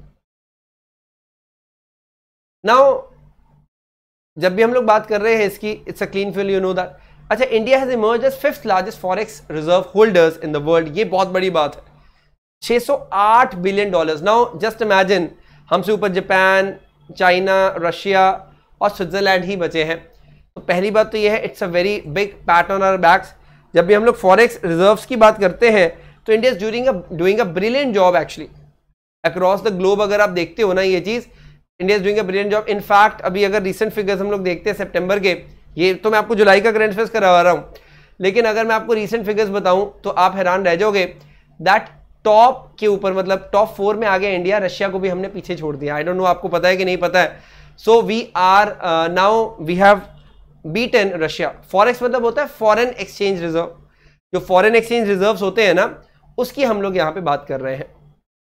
नाउ जब भी हम लोग बात कर रहे हैं इसकी it's a clean fuel you know that अच्छा India has emerge as fifth largest forex reserve holders in the world ये बहुत बड़ी बात है 608 billion dollars now just imagine हमसे ऊपर जापान चाइना रशिया और स्विट्जरलैंड ही बचे हैं तो पहली बात तो ये है it's a very big pat on our backs जब भी हम लोग फॉरेक्स रिजर्व्स की बात करते हैं तो India is during doing a brilliant job actually across the globe अगर आप देखते हो ना ये चीज़ India is doing a brilliant job fact अभी अगर रिसेंट फिगर्स हम लोग देखते हैं सेप्टेम्बर के ये तो मैं आपको जुलाई का करंट फेस करवा रहा हूँ लेकिन अगर मैं आपको रिसेंट फिगर्स बताऊँ तो आप हैरान रह जाओगे दैट टॉप के ऊपर मतलब टॉप फोर में आ गया इंडिया रशिया को भी हमने पीछे छोड़ दिया आई डोंट नो आपको पता है कि नहीं पता है so we are now we have beaten Russia forex मतलब होता है फॉरेन एक्सचेंज रिजर्व जो फॉरेन एक्सचेंज रिजर्व होते हैं ना उसकी हम लोग यहाँ पे बात कर रहे हैं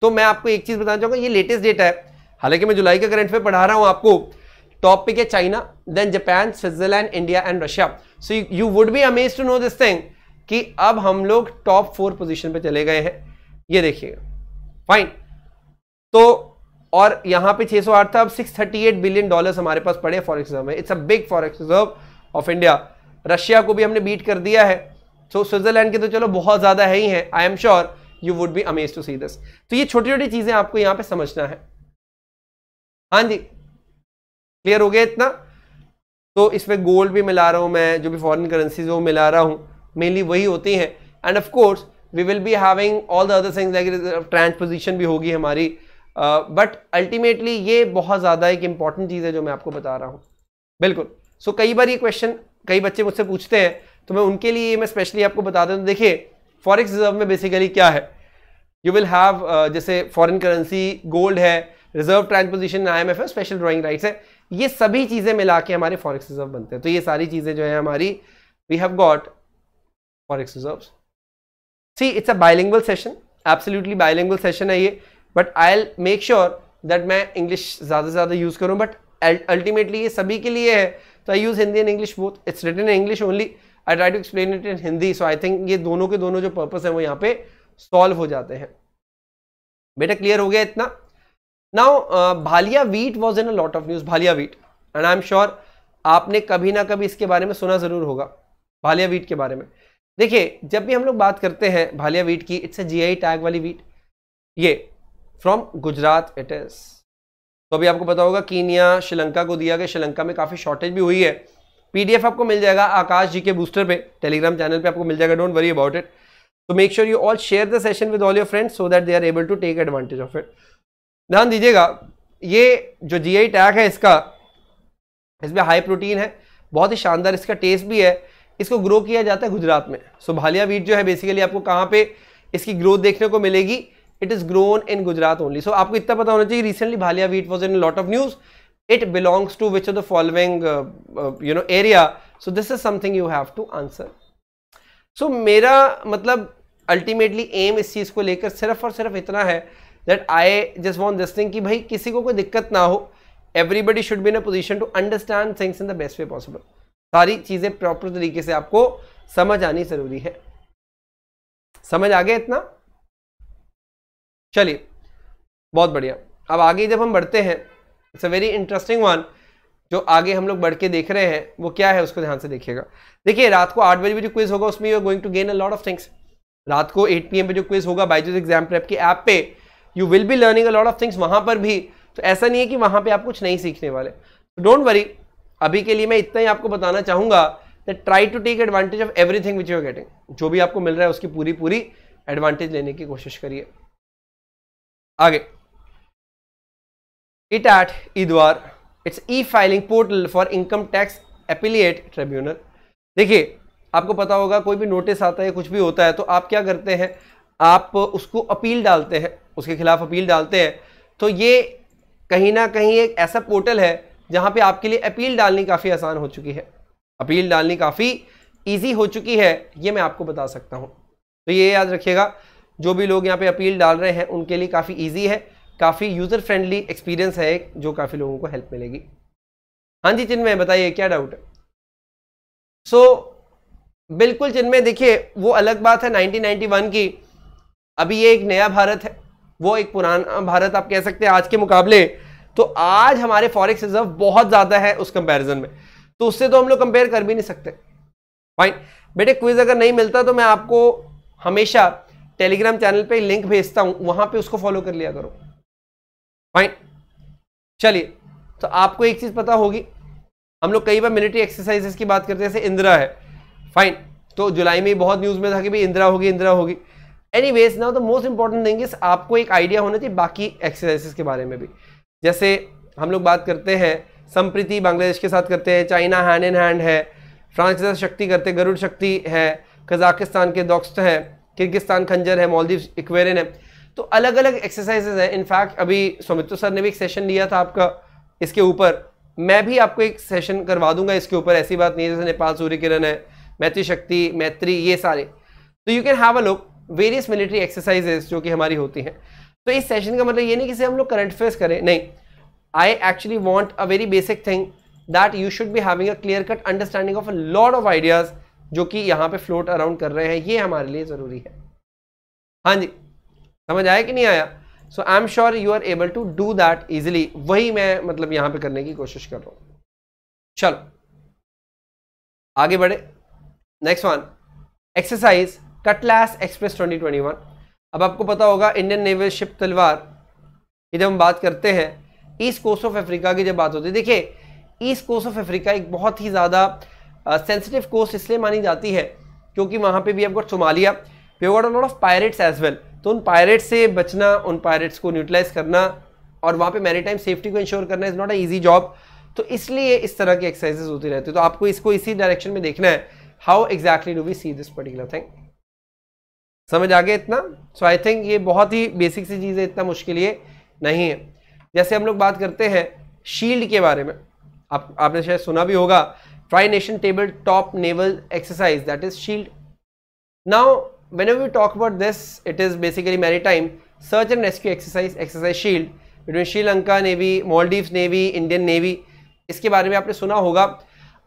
तो मैं आपको एक चीज़ बताना चाहूंगा ये लेटेस्ट डेटा है हालांकि मैं जुलाई का करंट पे पढ़ा रहा हूँ आपको टॉपिक है China then Japan Switzerland India and Russia so you would be amaze to know this thing कि अब हम लोग टॉप फोर पोजीशन पे चले गए हैं ये देखिएगा फाइन तो और यहां पे 608 था अब 638 बिलियन डॉलर्स हमारे पास पड़े फॉरेक्स रिजर्व में it's a big forex reserve of India Russia को भी हमने बीट कर दिया है सो so, स्विट्जरलैंड के तो चलो बहुत ज़्यादा है ही है I am sure you would be amaze to see this तो ये छोटी छोटी चीज़ें आपको यहां पे समझना है हाँ जी क्लियर हो गया इतना तो इसमें गोल्ड भी मिला रहा हूं मैं जो भी फॉरन करेंसीज वो मिला रहा हूँ मेनली वही होती हैं and of course we will be having all the other things like transposition भी होगी हमारी बट uh, अल्टीमेटली ये बहुत ज़्यादा एक इंपॉर्टेंट चीज़ है जो मैं आपको बता रहा हूँ बिल्कुल सो so, कई बार ये क्वेश्चन कई बच्चे मुझसे पूछते हैं तो मैं उनके लिए मैं स्पेशली आपको बता देता तो हूँ देखिए फॉरेक्स रिजर्व में बेसिकली क्या है यू विल हैव जैसे फॉरेन करेंसी गोल्ड है reserve transposition I M F है स्पेशल ड्राइंग राइट्स है ये सभी चीज़ें मिला के हमारे फॉरेक्स रिजर्व बनते हैं तो ये सारी चीज़ें जो है हमारी we have got forex reserve see it's a bilingual session absolutely bilingual session है ये but I'll make sure that मैं इंग्लिश ज़्यादा से ज़्यादा यूज़ करूँ बट अल्टीमेटली ये सभी के लिए है तो I use Hindi and English both it's written English only I try to explain it in Hindi so I think ये दोनों के दोनों जो पर्पज है वो यहाँ पे सॉल्व हो जाते हैं बेटा क्लियर हो गया इतना now uh, Bhalia wheat was in a lot of news Bhalia wheat and I am sure आपने कभी ना कभी इसके बारे में सुना ज़रूर होगा भालिया वीट के बारे में देखिए जब भी हम लोग बात करते हैं भालिया वीट की इट्स अ जीआई टैग वाली वीट ये फ्रॉम गुजरात इट इज़ तो अभी आपको पता होगा कीनिया श्रीलंका को दिया गया श्रीलंका में काफ़ी शॉर्टेज भी हुई है पीडीएफ आपको मिल जाएगा आकाश जी के बूस्टर पे टेलीग्राम चैनल पे आपको मिल जाएगा डोंट वरी अबाउट इट तो make sure you all share the session with all your friends so that they are able to take advantage of it ध्यान दीजिएगा ये जो जी आई टैग है इसका इसमें हाई प्रोटीन है बहुत ही शानदार इसका टेस्ट भी है इसको ग्रो किया जाता है गुजरात में सो भालिया वीट जो है बेसिकली आपको कहाँ पे इसकी ग्रोथ देखने को मिलेगी it is grown in Gujarat only so आपको इतना पता होना चाहिए recently Bhalia wheat was in lot of news it belongs to which of the following you know area so this is something you have to answer so मेरा मतलब ultimately M इस चीज़ को लेकर सिर्फ और सिर्फ इतना है that I just want this thing कि भाई किसी को कोई दिक्कत ना हो everybody should be in a position to understand things in the best way possible सारी चीज़ें प्रॉपर तरीके से आपको समझ आनी ज़रूरी है समझ आ गया इतना चलिए बहुत बढ़िया अब आगे जब हम बढ़ते हैं it's a very interesting one जो आगे हम लोग बढ़ के देख रहे हैं वो क्या है उसको ध्यान से देखिएगा देखिए रात को आठ बजे भी जो क्विज होगा उसमें you are going to gain a lot of things रात को एट पी पे जो क्विज होगा जूज एग्जाम प्रेप के ऐप पे you will be learning a lot of things वहाँ पर भी तो ऐसा नहीं है कि वहाँ पे आप कुछ नहीं सीखने वाले डोंट तो वरी अभी के लिए मैं इतना ही आपको बताना चाहूँगा that try to take advantage of everything which you are getting जो भी आपको मिल रहा है उसकी पूरी पूरी एडवांटेज लेने की कोशिश करिए आगे ITAT eDwar it's e filing portal for income tax appellate tribunal देखिए आपको पता होगा कोई भी नोटिस आता है कुछ भी होता है तो आप क्या करते हैं आप उसको अपील डालते हैं उसके खिलाफ अपील डालते हैं तो ये कहीं ना कहीं एक ऐसा पोर्टल है जहां पे आपके लिए अपील डालनी काफ़ी आसान हो चुकी है अपील डालनी काफ़ी ईजी हो चुकी है ये मैं आपको बता सकता हूँ तो ये याद रखिएगा जो भी लोग यहाँ पे अपील डाल रहे हैं उनके लिए काफ़ी ईजी है काफ़ी यूज़र फ्रेंडली एक्सपीरियंस है जो काफ़ी लोगों को हेल्प मिलेगी हाँ जी चिन्मय बताइए क्या डाउट है सो so, बिल्कुल चिन्मय देखिए वो अलग बात है 1991 की अभी ये एक नया भारत है वो एक पुराना भारत आप कह सकते हैं आज के मुकाबले तो आज हमारे फॉरेक्स रिजर्व बहुत ज़्यादा है उस कंपैरिजन में तो उससे तो हम लोग कंपेयर कर भी नहीं सकते फाइन बेटे क्विज अगर नहीं मिलता तो मैं आपको हमेशा टेलीग्राम चैनल पे लिंक भेजता हूँ वहाँ पे उसको फॉलो कर लिया करो फाइन चलिए तो आपको एक चीज़ पता होगी हम लोग कई बार मिलिट्री एक्सरसाइजेस की बात करते हैं जैसे इंदिरा है फाइन तो जुलाई में बहुत न्यूज़ में था कि भाई इंदिरा होगी इंदिरा होगी anyways now the most important thing is आपको एक आइडिया होना चाहिए बाकी एक्सरसाइजेस के बारे में भी जैसे हम लोग बात करते हैं संप्रीति बांग्लादेश के साथ करते हैं चाइना हैंड इन हैंड है फ्रांस के साथ शक्ति करते गरुड़ शक्ति है कजाकिस्तान के दोस्त हैं किर्गिस्तान खंजर है मालदीव इक्वेरियन है तो अलग अलग एक्सरसाइजेज हैं इनफैक्ट अभी सौमित्र सर ने भी एक सेशन लिया था आपका इसके ऊपर मैं भी आपको एक सेशन करवा दूंगा इसके ऊपर ऐसी बात नहीं है जैसे नेपाल सूर्य किरण है मैत्री शक्ति मैत्री ये सारे तो you can have a look various military exercises जो कि हमारी होती हैं तो इस सेशन का मतलब ये नहीं कि हम लोग करंट अफेयर्स करें नहीं I actually want a very basic thing that you should be having a clear cut understanding of a lot of ideas जो कि यहां पे फ्लोट अराउंड कर रहे हैं ये हमारे लिए ज़रूरी है हाँ जी समझ आया कि नहीं आया so I am sure you are able to do that easily वही मैं मतलब यहां पे करने की कोशिश कर रहा हूं चलो आगे बढ़े next one exercise Cutlass Express 2021 अब आपको पता होगा इंडियन नेवल शिप तलवार जब हम बात करते हैं ईस्ट कोस्ट ऑफ अफ्रीका की जब बात होती है देखिए ईस्ट कोस्ट ऑफ अफ्रीका एक बहुत ही ज़्यादा सेंसिटिव कोस्ट इसलिए मानी जाती है क्योंकि वहाँ पे भी आपको सोमालिया पे got lot of pirates as well तो उन पायरेट्स से बचना उन पायरेट्स को न्यूट्रलाइज करना और वहाँ पे मैरीटाइम सेफ्टी को इंश्योर करना is not a easy job तो इसलिए इस तरह की एक्सरसाइजेज होती रहती है तो आपको इसको इसी डायरेक्शन में देखना है how exactly do we see this particular thing समझ आ गए इतना सो आई थिंक ये बहुत ही बेसिक सी चीज़ है इतना मुश्किल ये नहीं है जैसे हम लोग बात करते हैं शील्ड के बारे में आप आपने शायद सुना भी होगा tri nation table top naval exercise that is shield now when you talk about this it is basically maritime search and rescue exercise exercise shield between Sri Lanka navy Maldives navy Indian navy इसके बारे में आपने सुना होगा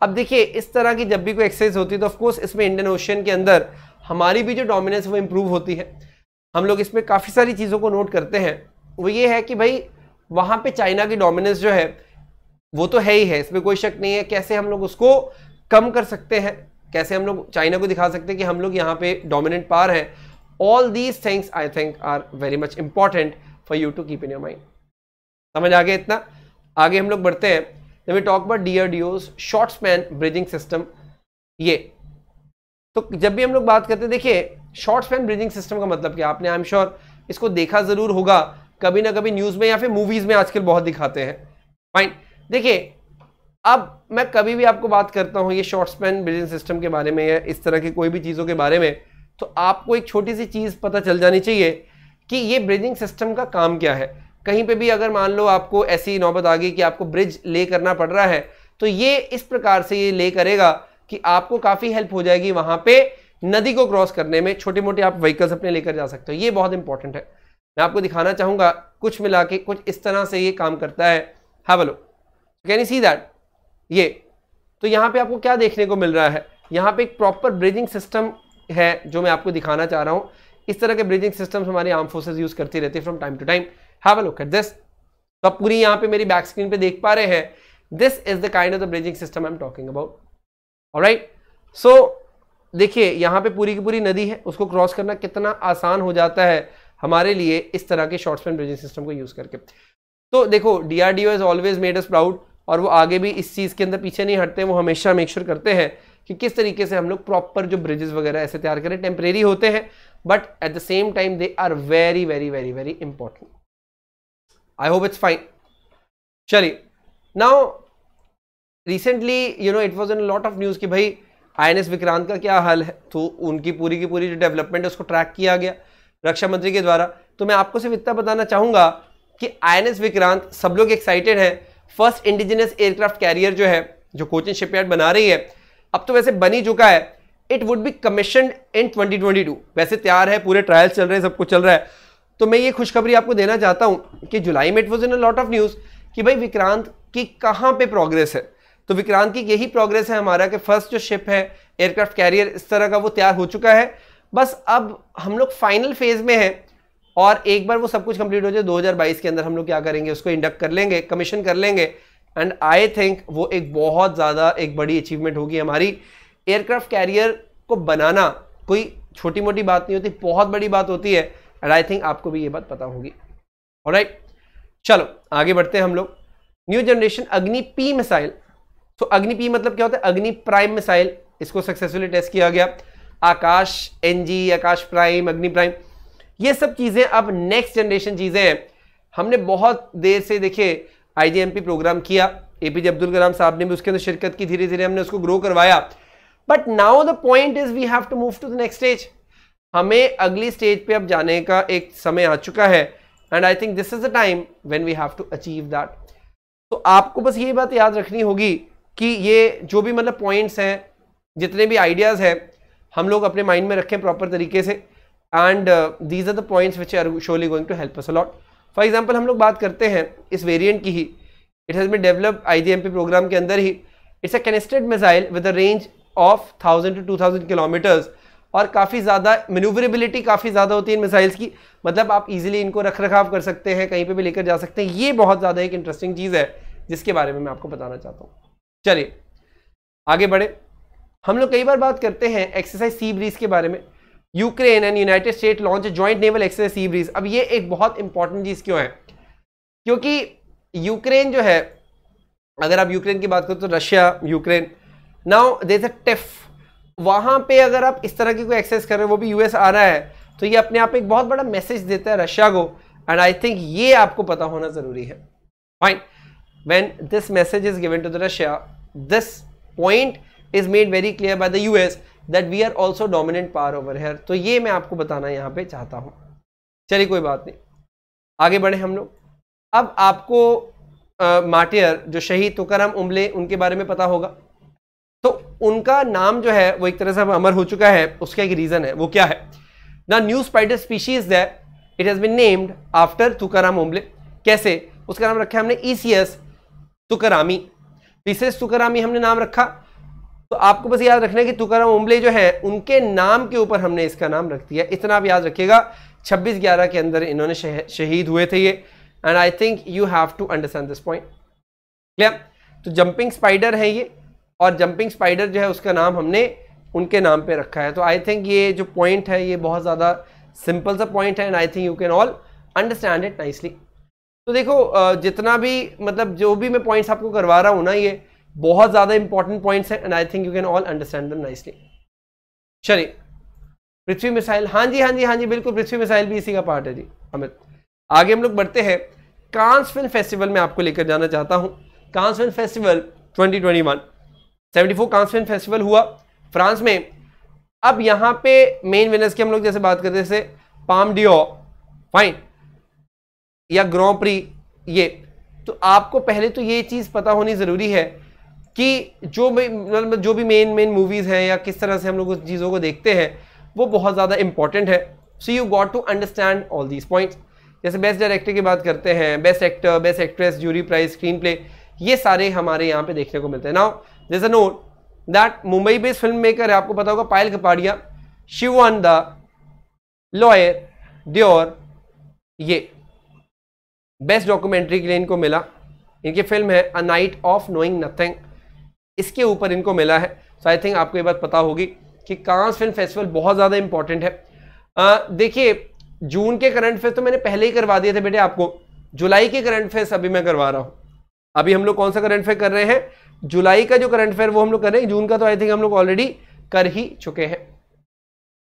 अब देखिए इस तरह की जब भी कोई एक्सरसाइज होती है तो ऑफकोर्स इसमें इंडियन ओशियन के अंदर हमारी भी जो डोमिनेंस है वो इम्प्रूव होती है हम लोग इसमें काफ़ी सारी चीज़ों को नोट करते हैं वो ये है कि भाई वहाँ पे चाइना की डोमिनेंस जो है वो तो है ही है इसमें कोई शक नहीं है कैसे हम लोग उसको कम कर सकते हैं कैसे हम लोग चाइना को दिखा सकते हैं कि हम लोग यहाँ पे डोमिनेंट पार हैं all these things I think are very much important for you to keep in your mind समझ आ गया इतना आगे हम लोग बढ़ते हैं वी टॉक अबाउट ओज शॉर्ट स्पैन ब्रिजिंग सिस्टम ये तो जब भी हम लोग बात करते हैं देखिए शॉर्ट स्पैन ब्रिजिंग सिस्टम का मतलब क्या आपने आई एम श्योर इसको देखा ज़रूर होगा कभी ना कभी न्यूज़ में या फिर मूवीज़ में आजकल बहुत दिखाते हैं फाइन देखिए अब मैं कभी भी आपको बात करता हूँ ये शॉर्ट स्पैन बिजनेस सिस्टम के बारे में या इस तरह की कोई भी चीज़ों के बारे में तो आपको एक छोटी सी चीज़ पता चल जानी चाहिए कि ये ब्रिजिंग सिस्टम का काम क्या है कहीं पे भी अगर मान लो आपको ऐसी नौबत आ गई कि आपको ब्रिज ले करना पड़ रहा है तो ये इस प्रकार से ये ले करेगा कि आपको काफ़ी हेल्प हो जाएगी वहाँ पे नदी को क्रॉस करने में छोटे मोटे आप व्हीकल्स अपने लेकर जा सकते हो ये बहुत इंपॉर्टेंट है मैं आपको दिखाना चाहूँगा कुछ मिला के कुछ इस तरह से ये काम करता है हाँ बोलो कैन यू सी दैट ये तो यहाँ पे आपको क्या देखने को मिल रहा है यहाँ पे एक प्रॉपर ब्रीदिंग सिस्टम है जो मैं आपको दिखाना चाह रहा हूँ इस तरह के ब्रीदिंग सिस्टम हमारे आर्म फोर्सेज यूज करती रहती है from time to time have a look at this तो आप पूरी यहाँ पे मेरी बैक स्क्रीन पे देख पा रहे हैं this is the kind of the bridging system I am talking about right so देखिए यहाँ पे पूरी की पूरी नदी है उसको क्रॉस करना कितना आसान हो जाता है हमारे लिए इस तरह के शॉर्ट्स स्पेन ब्रिजिंग सिस्टम को यूज करके तो देखो DRDO is always made us proud और वो आगे भी इस चीज़ के अंदर पीछे नहीं हटते वो हमेशा मेक श्योर करते हैं कि किस तरीके से हम लोग प्रॉपर जो ब्रिजेस वगैरह ऐसे तैयार करें टेम्परेरी होते हैं but at the same time they are very very very very important I hope it's fine चलिए now recently you know it was in lot of news कि भाई आई विक्रांत का क्या हाल है तो उनकी पूरी की पूरी जो डेवलपमेंट है उसको ट्रैक किया गया रक्षा मंत्री के द्वारा तो मैं आपको सिर्फ इतना बताना चाहूंगा कि आई विक्रांत सब लोग एक्साइटेड हैं फर्स्ट इंडिजिनियस एयरक्राफ्ट कैरियर जो है जो कोचिंग शिपयार्ड बना रही है अब तो वैसे बनी चुका है it would be commission in 2022 वैसे तैयार है पूरे ट्रायल्स चल रहे हैं सब कुछ चल रहा है तो मैं ये खुशखबरी आपको देना चाहता हूँ कि जुलाई में it was in a lot of news कि भाई विक्रांत की कहाँ पे प्रोग्रेस है तो विक्रांत की यही प्रोग्रेस है हमारा कि फर्स्ट जो शिप है एयरक्राफ्ट कैरियर इस तरह का वो तैयार हो चुका है बस अब हम लोग फाइनल फेज में हैं और एक बार वो सब कुछ कंप्लीट हो जाए 2022 के अंदर हम लोग क्या करेंगे उसको इंडक्ट कर लेंगे कमीशन कर लेंगे एंड आई थिंक वो एक बहुत ज़्यादा एक बड़ी अचीवमेंट होगी हमारी एयरक्राफ्ट कैरियर को बनाना कोई छोटी मोटी बात नहीं होती बहुत बड़ी बात होती है एंड आई थिंक आपको भी ये बात पता होगी और राइट चलो आगे बढ़ते हैं हम लोग new generation Agni P missile तो अग्नि पी मतलब क्या होता है अग्नि प्राइम मिसाइल इसको सक्सेसफुली टेस्ट किया गया Akash N G Akash prime Agni prime ये सब चीज़ें अब नेक्स्ट जनरेशन चीज़ें हैं हमने बहुत देर से देखे आईजीएमपी प्रोग्राम किया एपीजे अब्दुल कलाम साहब ने भी उसके अंदर शिरकत की धीरे धीरे हमने उसको ग्रो करवाया but now the point is we have to move to the next stage हमें अगली स्टेज पे अब जाने का एक समय आ चुका है and I think this is the time when we have to achieve that तो आपको बस ये बात याद रखनी होगी कि ये जो भी मतलब पॉइंट्स हैं जितने भी आइडियाज़ हैं हम लोग अपने माइंड में रखें प्रॉपर तरीके से and these are the points which are surely going to help us a lot for example हम लोग बात करते हैं इस वेरियंट की ही it has been develop I programme के अंदर ही it's a canisterised missile with a range of thousand to two thousand kilometres और काफ़ी ज़्यादा मनूवरेबिलिटी काफ़ी ज़्यादा होती है इन मिसाइल्स की मतलब आप इजीली इनको रख रखाव कर सकते हैं कहीं पे भी लेकर जा सकते हैं ये बहुत ज़्यादा एक इंटरेस्टिंग चीज़ है जिसके बारे में मैं आपको बताना चाहता हूँ चलिए आगे बढ़े हम लोग कई बार बात करते हैं एक्सरसाइज सी ब्रीज के बारे में Ukraine and United State launch joint naval exercise sea sea breeze अब ये एक बहुत इंपॉर्टेंट चीज़ क्यों है क्योंकि यूक्रेन जो है अगर आप यूक्रेन की बात करो तो Russia Ukraine now there a टेफ वहां पे अगर आप इस तरह की कोई एक्सरसाइज कर रहे हो वो भी यूएस आ रहा है तो ये अपने आप एक बहुत बड़ा मैसेज देता है रशिया को एंड आई थिंक ये आपको पता होना ज़रूरी है fine when this message is given to the Russia this point is made very clear by the US that we are also dominant power over here तो ये मैं आपको बताना यहाँ पे चाहता हूँ चलिए कोई बात नहीं आगे बढ़े हम लोग अब आपको मार्टियर जो शहीद तुकाराम उम्बले उनके बारे में पता होगा तो उनका नाम जो है वो एक तरह से अमर हो चुका है उसका एक रीज़न है वो क्या है ना न्यू स्पाइडर स्पीशीज है it has been named after Tukaram Umble कैसे उसका नाम रखा हमने E e C S tukarami पीसेस तुकरामी हमने नाम रखा तो आपको बस याद रखना है कि तुकाराम ओम्बले जो है उनके नाम के ऊपर हमने इसका नाम रख दिया इतना आप याद रखिएगा छब्बीस ग्यारह के अंदर इन्होंने शहीद हुए थे ये and I think you have to understand this point clear तो जंपिंग स्पाइडर है ये और जंपिंग स्पाइडर जो है उसका नाम हमने उनके नाम पे रखा है तो आई थिंक ये जो पॉइंट है ये बहुत ज़्यादा सिंपल सा पॉइंट है and I think you can all understand it nicely तो देखो जितना भी मतलब जो भी मैं पॉइंट्स आपको करवा रहा हूँ ना ये बहुत ज़्यादा इंपॉर्टेंट पॉइंट्स हैं and I think you can all understand them nicely चलिए पृथ्वी मिसाइल हाँ जी हाँ जी हाँ जी बिल्कुल पृथ्वी मिसाइल भी इसी का पार्ट है जी अमित आगे हम लोग बढ़ते हैं कांस फिल्म फेस्टिवल में आपको लेकर जाना चाहता हूँ Cannes film festival 2021 twenty 74 Cannes film festival हुआ फ्रांस में अब यहाँ पे मेन विनर्स की हम लोग जैसे बात करते जैसे पाम डिओ फाइन या ग्रोप्री ये तो आपको पहले तो ये चीज़ पता होनी ज़रूरी है कि जो मतलब जो भी मेन मेन मूवीज़ हैं या किस तरह से हम लोग उस चीज़ों को देखते हैं वो बहुत ज़्यादा इंपॉर्टेंट है so you got to understand all these points जैसे बेस्ट डायरेक्टर की बात करते हैं best actor best actress jury prize screen play ये सारे हमारे यहाँ पे देखने को मिलते हैं now this a note that Mumbai based film maker है आपको पता होगा पायल कपाड़िया शिवान द लॉयर ड्योर ये बेस्ट डॉक्यूमेंट्री के लिए इनको मिला इनकी फिल्म है a night of knowing nothing इसके ऊपर इनको मिला है सो आई थिंक आपको ये बात पता होगी कि कांस फिल्म फेस्टिवल बहुत ज़्यादा इंपॉर्टेंट है देखिए जून के करंट अफेयर्स तो मैंने पहले ही करवा दिए थे बेटे आपको जुलाई के करंट अफेयर्स अभी मैं करवा रहा हूँ अभी हम लोग कौन सा करंट अफेयर कर रहे हैं जुलाई का जो करंट अफेयर वो हम लोग कर रहे हैं जून का तो आई थिंक हम लोग ऑलरेडी कर ही चुके हैं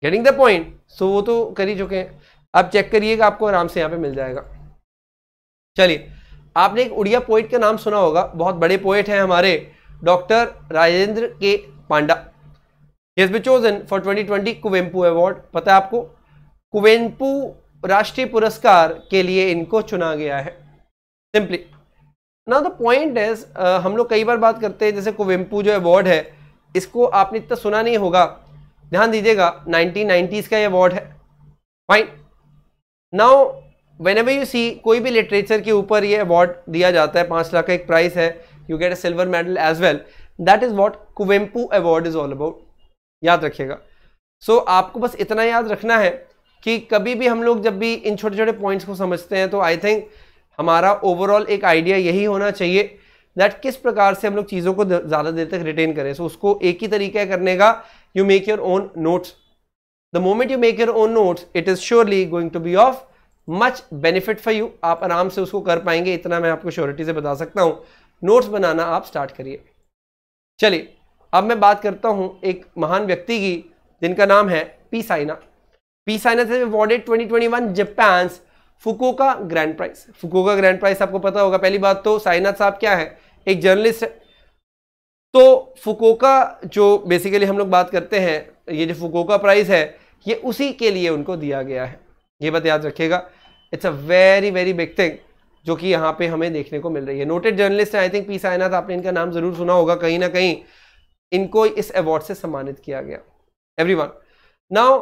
गेटिंग द पॉइंट सो वो तो कर ही चुके हैं आप चेक करिएगा आपको आराम से यहाँ पे मिल जाएगा चलिए आपने एक उड़िया पोइट का नाम सुना होगा बहुत बड़े पोइट हैं हमारे doctor Rajendra K Panda has been chosen for 2020 Kuvempu award पता है आपको कुवेम्पू राष्ट्रीय पुरस्कार के लिए इनको चुना गया है सिंपली ना द पॉइंट इज हम लोग कई बार बात करते हैं जैसे कुवेम्पू जो अवार्ड है इसको आपने इतना सुना नहीं होगा ध्यान दीजिएगा 1990s का ये अवार्ड है fine now whenever you see कोई भी लिटरेचर के ऊपर ये अवार्ड दिया जाता है पाँच लाख का एक प्राइस है you get a silver medal as well that is what Kuvempu award is all about याद रखिएगा सो so, आपको बस इतना याद रखना है कि कभी भी हम लोग जब भी इन छोटे छोटे पॉइंट्स को समझते हैं तो आई थिंक हमारा ओवरऑल एक आइडिया यही होना चाहिए दैट किस प्रकार से हम लोग चीज़ों को ज़्यादा देर तक रिटेन करें सो so, उसको एक ही तरीका करने का you make your own notes the moment you make your own notes it is surely going to be of much benefit for you आप आराम से उसको कर पाएंगे इतना मैं आपको श्योरिटी से बता सकता हूँ नोट्स बनाना आप स्टार्ट करिए चलिए अब मैं बात करता हूँ एक महान व्यक्ति की जिनका नाम है पी साइना पी साइना से awarded 2021 Japan Fukuoka grand prize Fukuoka grand prize आपको पता होगा पहली बात तो साइनाथ साहब क्या है एक जर्नलिस्ट है तो फुकोका जो बेसिकली हम लोग बात करते हैं ये जो फुकोका प्राइज है ये उसी के लिए उनको दिया गया है ये बात याद रखिएगा it's a very very big thing जो कि यहाँ पे हमें देखने को मिल रही है नोटेड जर्नलिस्ट है आई थिंक पी साइनाथ आपने इनका नाम जरूर सुना होगा कहीं ना कहीं इनको इस अवार्ड से सम्मानित किया गया एवरी वन नाउ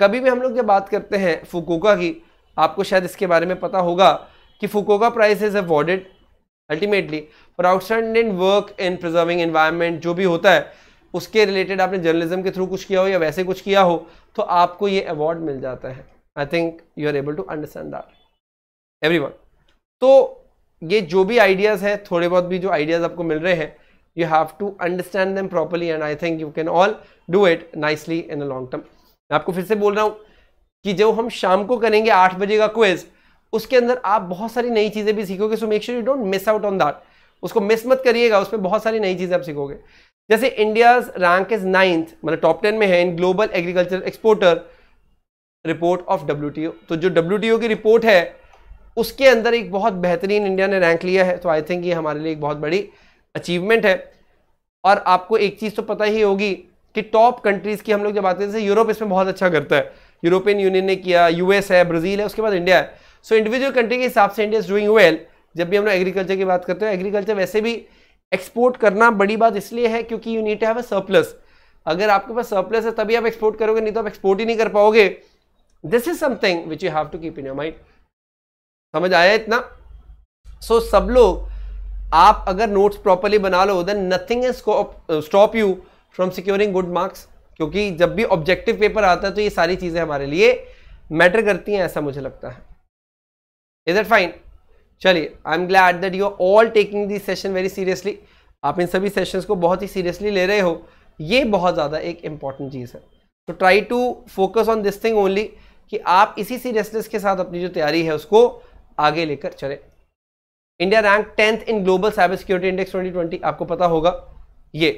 कभी भी हम लोग जब बात करते हैं फुकोका की आपको शायद इसके बारे में पता होगा कि Fukuoka prize is awarded ultimately for outstanding work in preserving environment जो भी होता है उसके रिलेटेड आपने जर्नलिज्म के थ्रू कुछ किया हो या वैसे कुछ किया हो तो आपको ये अवार्ड मिल जाता है I think you are able to understand that every one तो ये जो भी आइडियाज़ है थोड़े बहुत भी जो आइडियाज़ आपको मिल रहे हैं you have to understand them properly and I think you can all do it nicely in a long term मैं आपको फिर से बोल रहा हूँ कि जो हम शाम को करेंगे आठ बजे का क्विज उसके अंदर आप बहुत सारी नई चीज़ें भी सीखोगे so make sure you don't miss out on that उसको मिस मत करिएगा उसमें बहुत सारी नई चीज़ें आप सीखोगे जैसे इंडिया रैंक इज नाइन्थ मतलब टॉप टेन में है in global agriculture exporter report of W तो जो डब्ल्यू की रिपोर्ट है उसके अंदर एक बहुत बेहतरीन इंडिया ने रैंक लिया है तो आई थिंक ये हमारे लिए एक बहुत बड़ी अचीवमेंट है और आपको एक चीज़ तो पता ही होगी कि टॉप कंट्रीज़ की हम लोग जब आते हैं जैसे यूरोप इसमें बहुत अच्छा करता है यूरोपियन यूनियन ने किया यूएस है ब्राज़ील है उसके बाद इंडिया है सो इंडिविजुअल कंट्री के हिसाब से इंडिया इज़ डूइंग वेल जब भी हम लोग एग्रीकल्चर की बात करते हैं एग्रीकल्चर वैसे भी एक्सपोर्ट करना बड़ी बात इसलिए है क्योंकि you need to have a surplus अगर आपके पास सरप्लस है तभी आप एक्सपोर्ट करोगे नहीं तो आप एक्सपोर्ट ही नहीं कर पाओगे this is something which you have to keep in your mind समझ आया इतना सो so, सब लोग आप अगर नोट्स प्रॉपरली बना लो then nothing is stop you from securing good marks क्योंकि जब भी ऑब्जेक्टिव पेपर आता है तो ये सारी चीज़ें हमारे लिए मैटर करती हैं ऐसा मुझे लगता है इज एट फाइन चलिए I am glad that you are all taking this session very seriously आप इन सभी सेशंस को बहुत ही सीरियसली ले रहे हो ये बहुत ज़्यादा एक इम्पॉर्टेंट चीज़ है तो try to focus on this thing only कि आप इसी सीरियसनेस के साथ अपनी जो तैयारी है उसको आगे लेकर चले India rank tenth in global cyber security index 2020 आपको पता होगा ये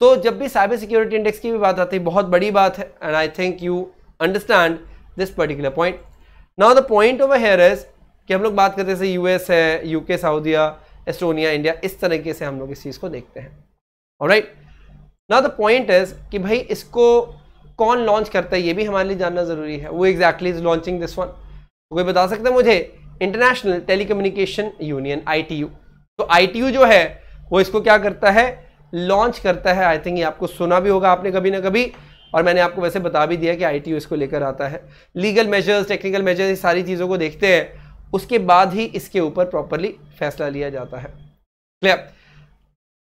तो जब भी साइबर सिक्योरिटी इंडेक्स की भी बात आती है बहुत बड़ी बात है and I think you understand this particular point now the point of here is कि हम लोग बात करते हैं यूएस है यूके सऊदिया एस्टोनिया इंडिया इस तरीके से हम लोग इस चीज़ को देखते हैं और राइट ना द पॉइंट इज कि भाई इसको कौन लॉन्च करता है ये भी हमारे लिए जानना ज़रूरी है वो exactly is launching this one तो कोई बता सकते हैं मुझे इंटरनेशनल टेलीकम्युनिकेशन यूनियन आईटीयू तो आईटीयू जो है वो इसको क्या करता है लॉन्च करता है आई थिंक ये आपको सुना भी होगा आपने कभी ना कभी और मैंने आपको वैसे बता भी दिया कि आई इसको लेकर आता है लीगल मेजर्स टेक्निकल मेजर्स ये सारी चीज़ों को देखते हैं उसके बाद ही इसके ऊपर प्रॉपरली फैसला लिया जाता है क्लियर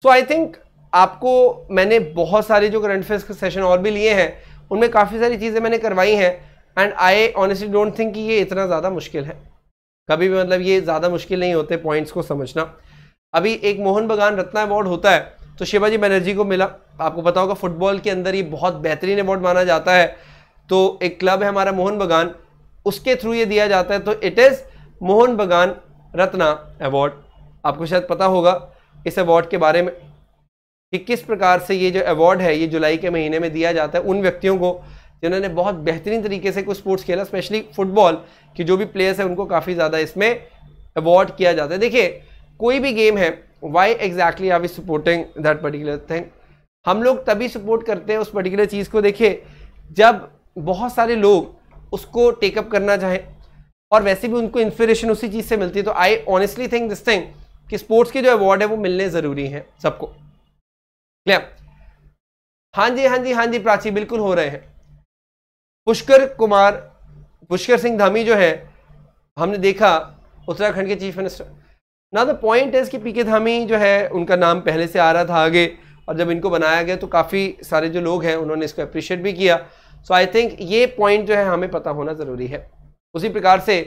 सो आई थिंक आपको मैंने बहुत सारे जो करंट अफेयर्स के सेशन और भी लिए हैं उनमें काफ़ी सारी चीज़ें मैंने करवाई हैं and I honestly don't think कि ये इतना ज़्यादा मुश्किल है कभी भी मतलब ये ज़्यादा मुश्किल नहीं होते पॉइंट्स को समझना अभी एक मोहन बगान रत्ना अवार्ड होता है तो शिवाजी बनर्जी को मिला आपको पता होगा फुटबॉल के अंदर ये बहुत बेहतरीन अवार्ड माना जाता है तो एक क्लब है हमारा मोहन बगान उसके थ्रू ये दिया जाता है तो इट इज़ मोहन बगान रत्ना अवार्ड आपको शायद पता होगा इस अवार्ड के बारे में कि किस प्रकार से ये जो अवार्ड है ये जुलाई के महीने में दिया जाता है उन व्यक्तियों को जिन्होंने बहुत बेहतरीन तरीके से कुछ स्पोर्ट्स खेला स्पेशली फुटबॉल की जो भी प्लेयर्स हैं उनको काफ़ी ज़्यादा इसमें अवॉर्ड किया जाता है देखिए कोई भी गेम है why exactly are we supporting that particular thing हम लोग तभी सपोर्ट करते हैं उस पर्टिकुलर चीज़ को देखिए जब बहुत सारे लोग उसको टेकअप करना चाहें और वैसे भी उनको इंस्पिरेशन उसी चीज़ से मिलती है तो I honestly think this thing कि स्पोर्ट्स के जो अवार्ड है वो मिलने ज़रूरी हैं सबको क्लियर हाँ जी हाँ जी हाँ जी प्राची बिल्कुल हो रहे हैं पुष्कर कुमार पुष्कर सिंह धामी जो है हमने देखा उत्तराखंड के चीफ मिनिस्टर ना द पॉइंट इज कि पीके धामी जो है उनका नाम पहले से आ रहा था आगे और जब इनको बनाया गया तो काफ़ी सारे जो लोग हैं उन्होंने इसको अप्रिशिएट भी किया सो आई थिंक ये पॉइंट जो है हमें पता होना ज़रूरी है उसी प्रकार से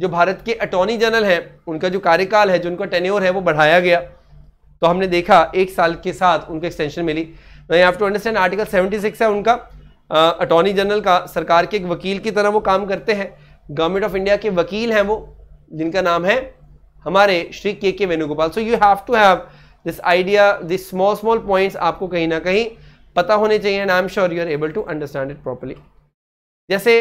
जो भारत के अटॉर्नी जनरल हैं उनका जो कार्यकाल है जो उनका टेन्योर है वो बढ़ाया गया तो हमने देखा एक साल के साथ उनको एक्सटेंशन मिली I have to understand article 76 है उनका अटॉर्नी जनरल का सरकार के एक वकील की तरह वो काम करते हैं गवर्नमेंट ऑफ इंडिया के वकील हैं वो जिनका नाम है हमारे Shri K K Venugopal so you have to have this idea this small small points आपको कहीं ना कहीं पता होने चाहिए and I am sure you are able to understand it properly जैसे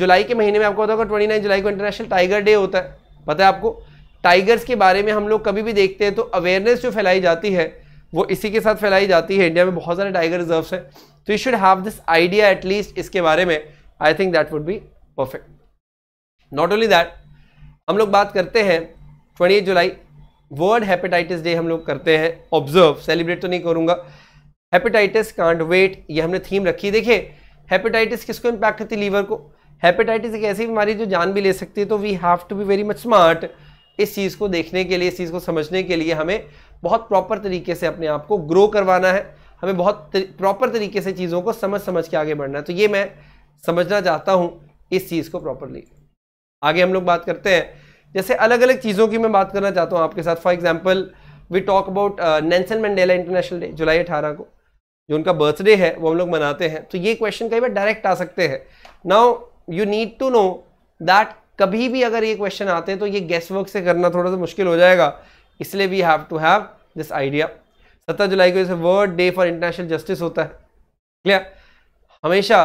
जुलाई के महीने में आपको पता होगा ट्वेंटी नाइन जुलाई को इंटरनेशनल टाइगर डे होता है पता है आपको टाइगर्स के बारे में हम लोग कभी भी देखते हैं तो अवेयरनेस जो फैलाई जाती है वो इसी के साथ फैलाई जाती है इंडिया में बहुत सारे टाइगर रिजर्व्स हैं तो you should have this idea at least इसके बारे में I think that would be perfect not only that हम लोग बात करते हैं twenty July world hepatitis day हम लोग करते हैं ऑब्जर्व सेलिब्रेट तो नहीं करूंगा हेपेटाइटिस कांट वेट ये हमने थीम रखी देखिए हेपेटाइटिस किसको इम्पैक्ट करती लीवर को हेपेटाइटिस एक ऐसी बीमारी जो जान भी ले सकती है तो we have to be very much smart इस चीज़ को देखने के लिए इस चीज़ को समझने के लिए हमें बहुत प्रॉपर तरीके से अपने आप को ग्रो करवाना है हमें बहुत प्रॉपर तरीके से चीज़ों को समझ समझ के आगे बढ़ना है तो ये मैं समझना चाहता हूँ इस चीज़ को प्रॉपरली आगे हम लोग बात करते हैं जैसे अलग अलग चीज़ों की मैं बात करना चाहता हूँ आपके साथ for example we talk about Nelson Mandela international day जुलाई अठारह को जो उनका बर्थडे है वो हम लोग मनाते हैं तो ये क्वेश्चन कई बार डायरेक्ट आ सकते हैं now you need to know that कभी भी अगर ये क्वेश्चन आते हैं तो ये गेस वर्क से करना थोड़ा सा मुश्किल हो जाएगा इसलिए we have to have this idea सत्रह जुलाई को जैसे world day for international justice होता है क्लियर हमेशा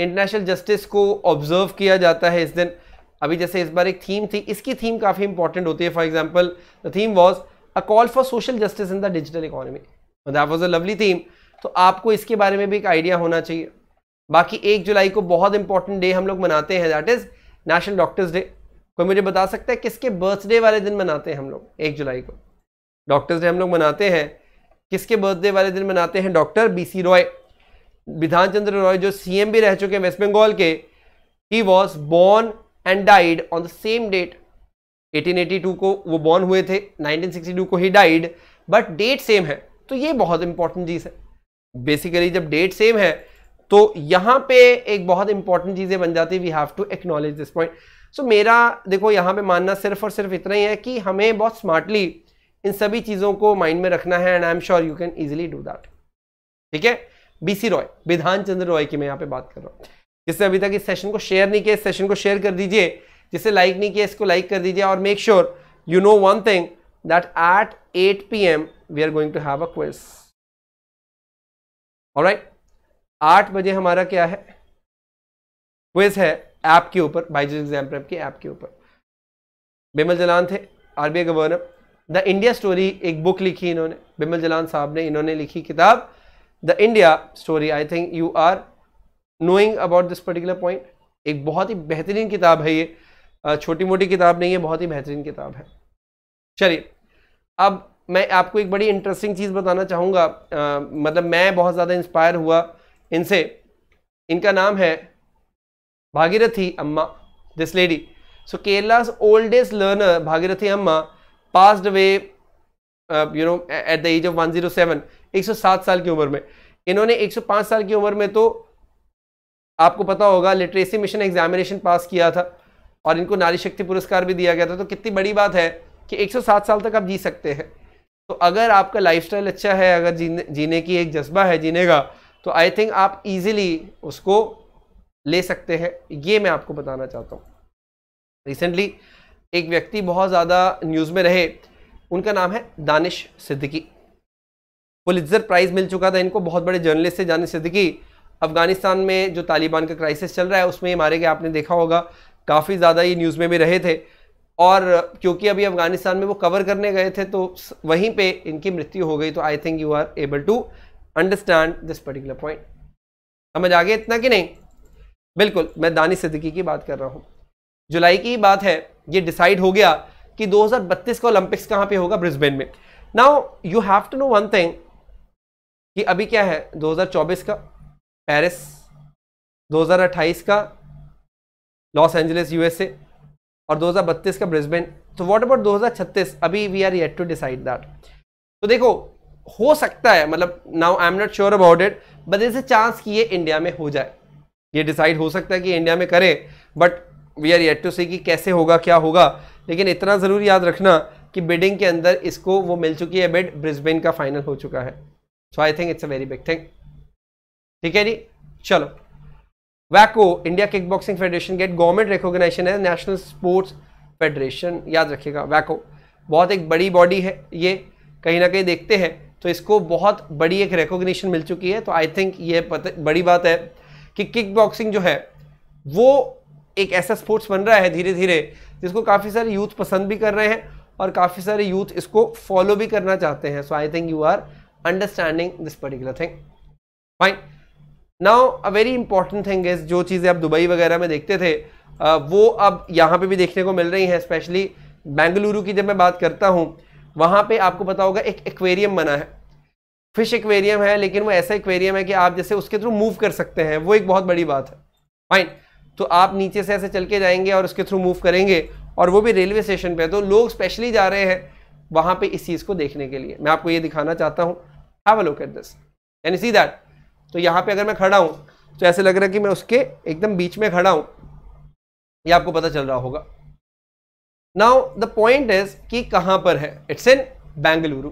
इंटरनेशनल जस्टिस को ऑब्जर्व किया जाता है इस दिन अभी जैसे इस बार एक थीम थी इसकी थीम काफ़ी इंपॉर्टेंट होती है for example the theme was a call for social justice in the digital economy that was a lovely theme तो आपको इसके बारे में भी एक आइडिया होना चाहिए बाकी एक जुलाई को बहुत इंपॉर्टेंट डे हम लोग मनाते हैं that is national doctors day कोई मुझे बता सकता है किसके बर्थडे वाले दिन मनाते हैं हम लोग एक जुलाई को डॉक्टर्स डे हम लोग मनाते हैं किसके बर्थडे वाले दिन मनाते हैं डॉक्टर बी सी रॉय विधान चंद्र रॉय जो सीएम भी रह चुके हैं वेस्ट बंगाल के he was born and died on the same date 1882 को वो बॉर्न हुए थे 1962 को ही डाइड बट डेट सेम है तो ये बहुत इंपॉर्टेंट चीज़ है बेसिकली जब डेट सेम है तो यहाँ पे एक बहुत इंपॉर्टेंट चीज़ें बन जाती है we have to acknowledge this point so मेरा देखो यहाँ पे मानना सिर्फ और सिर्फ इतना ही है कि हमें बहुत स्मार्टली इन सभी चीज़ों को माइंड में रखना है and I am sure you can easily do that ठीक है बीसी रॉय विधान चंद्र रॉय की मैं यहाँ पे बात कर रहा हूँ जिससे अभी तक इस सेशन को शेयर नहीं किया इस सेशन को शेयर कर दीजिए जिससे लाइक नहीं किया इसको लाइक कर दीजिए और make sure you know one thing that at at P M we are going to have a quiz और राइट आठ बजे हमारा क्या है क्विज है ऐप के ऊपर बाइजूस एग्जाम के ऐप के ऊपर बिमल जलान थे RBI governor the India story एक बुक लिखी इन्होंने बिमल जलान साहब ने इन्होंने लिखी किताब the India story I think you are knowing about this particular point एक बहुत ही बेहतरीन किताब है ये छोटी मोटी किताब नहीं है बहुत ही बेहतरीन किताब है चलिए अब मैं आपको एक बड़ी इंटरेस्टिंग चीज़ बताना चाहूँगा मतलब मैं बहुत ज़्यादा इंस्पायर हुआ इनसे इनका नाम है Bhagirathi Amma this lady so Kerala's oldest learner Bhagirathi Amma passed away you know at the age of 107 107 साल की उम्र में इन्होंने 105 साल की उम्र में तो आपको पता होगा लिटरेसी मिशन एग्जामिनेशन पास किया था और इनको नारी शक्ति पुरस्कार भी दिया गया था तो कितनी बड़ी बात है कि 107 साल तक आप जी सकते हैं तो अगर आपका लाइफस्टाइल अच्छा है अगर जीने जीने की एक जज्बा है जीने का तो आई थिंक आप इजीली उसको ले सकते हैं ये मैं आपको बताना चाहता हूँ रिसेंटली एक व्यक्ति बहुत ज़्यादा न्यूज़ में रहे उनका नाम है दानिश सिद्दीकी पुलिजर प्राइज़ मिल चुका था इनको बहुत बड़े जर्नलिस्ट थे दानिश सिद्दीकी अफ़गानिस्तान में जो तालिबान का क्राइसिस चल रहा है उसमें ये मारे गए आपने देखा होगा काफ़ी ज़्यादा ये न्यूज़ में भी रहे थे और क्योंकि अभी अफ़गानिस्तान में वो कवर करने गए थे तो वहीं पे इनकी मृत्यु हो गई तो I think you are able to understand this particular point समझ आ गया इतना कि नहीं बिल्कुल मैं दानिश सिद्दीकी की बात कर रहा हूँ जुलाई की बात है ये डिसाइड हो गया कि 2032 का ओलंपिक्स कहां पे होगा ब्रिस्बेन में now you have to know one thing कि अभी क्या है 2024 का पेरिस 2028 का लॉस एंजलिस यूएसए और 2032 का ब्रिस्बेन तो व्हाट अबाउट 2036 अभी we are yet to decide that तो देखो हो सकता है मतलब now I am not sure about it but is a chance कि ये इंडिया में हो जाए ये डिसाइड हो सकता है कि इंडिया में करे but we are yet to see कि कैसे होगा क्या होगा लेकिन इतना ज़रूर याद रखना कि बिडिंग के अंदर इसको वो मिल चुकी है बिड ब्रिस्बेन का फाइनल हो चुका है so I think it's a very big thing ठीक है जी चलो वैको India kick boxing federation get government recognition है नेशनल स्पोर्ट्स फेडरेशन याद रखिएगा वैको बहुत एक बड़ी बॉडी है ये कहीं ना कहीं देखते हैं तो इसको बहुत बड़ी एक रिकॉग्निशन मिल चुकी है तो आई थिंक ये बड़ी बात है कि किक बॉक्सिंग जो है वो एक ऐसा स्पोर्ट्स बन रहा है धीरे धीरे जिसको काफ़ी सारे यूथ पसंद भी कर रहे हैं और काफ़ी सारे यूथ इसको फॉलो भी करना चाहते हैं so I think you are understanding this particular thing fine now a very important thing is जो चीज़ें आप दुबई वगैरह में देखते थे वो अब यहाँ पे भी देखने को मिल रही हैं स्पेशली बेंगलुरु की जब मैं बात करता हूँ वहाँ पे आपको पता होगा एक एक्वेरियम बना है फिश एक्वेरियम है लेकिन वो ऐसा एक्वेरियम है कि आप जैसे उसके थ्रू मूव कर सकते हैं वो एक बहुत बड़ी बात है फाइन तो आप नीचे से ऐसे चल के जाएंगे और उसके थ्रू मूव करेंगे और वो भी रेलवे स्टेशन पे तो लोग स्पेशली जा रहे हैं वहाँ पे इस चीज़ को देखने के लिए मैं आपको ये दिखाना चाहता हूँ how look at this and see that तो यहाँ पे अगर मैं खड़ा हूँ तो ऐसे लग रहा है कि मैं उसके एकदम बीच में खड़ा हूँ ये आपको पता चल रहा होगा नाउ द पॉइंट इज कि कहाँ पर है it's in Bengaluru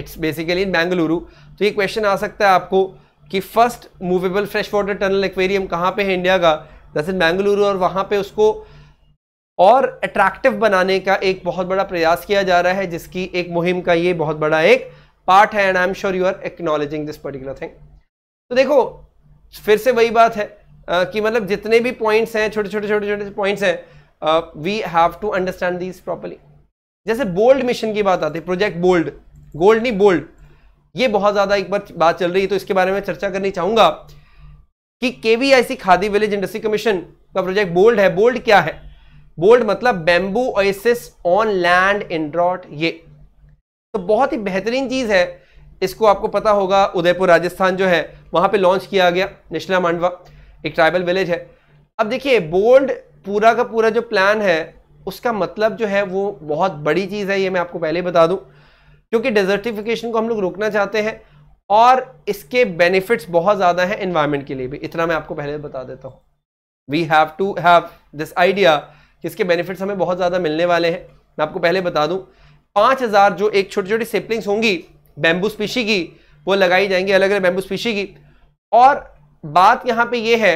it's basically in Bengaluru तो ये क्वेश्चन आ सकता है आपको कि first movable fresh water tunnel aquarium कहाँ पे है इंडिया का जैसे बेंगलुरु और वहाँ पे उसको और अट्रैक्टिव बनाने का एक बहुत बड़ा प्रयास किया जा रहा है जिसकी एक मुहिम का ये बहुत बड़ा एक पार्ट है and I am sure you are acknowledging this particular thing तो देखो फिर से वही बात है आ, कि मतलब जितने भी पॉइंट्स हैं छोटे छोटे छोटे छोटे पॉइंट्स हैं we have to understand these properly जैसे बोल्ड मिशन की बात आती है प्रोजेक्ट बोल्ड गोल्ड नहीं बोल्ड ये बहुत ज़्यादा एक बार बात चल रही है तो इसके बारे में चर्चा करनी चाहूँगा कि KVIC Khadi village industry commission का प्रोजेक्ट बोल्ड है बोल्ड क्या है बोल्ड मतलब bamboo oasis on land in drought ये तो बहुत ही बेहतरीन चीज़ है इसको आपको पता होगा उदयपुर राजस्थान जो है वहां पे लॉन्च किया गया निचला मांडवा एक ट्राइबल विलेज है अब देखिए बोल्ड पूरा का पूरा जो प्लान है उसका मतलब जो है वो बहुत बड़ी चीज़ है ये मैं आपको पहले बता दूँ क्योंकि डेजर्टिफिकेशन को हम लोग रोकना चाहते हैं और इसके बेनिफिट्स बहुत ज़्यादा हैं इन्वायरमेंट के लिए भी इतना मैं आपको पहले बता देता हूँ we have to have this idea कि इसके बेनिफिट्स हमें बहुत ज़्यादा मिलने वाले हैं मैं आपको पहले बता दूँ पाँच हज़ार जो एक छोटी छोटी सेपलिंग्स होंगी बैम्बू स्पीशी की वो लगाई जाएंगी अलग अलग बैम्बू स्पीशी की और बात यहाँ पर ये है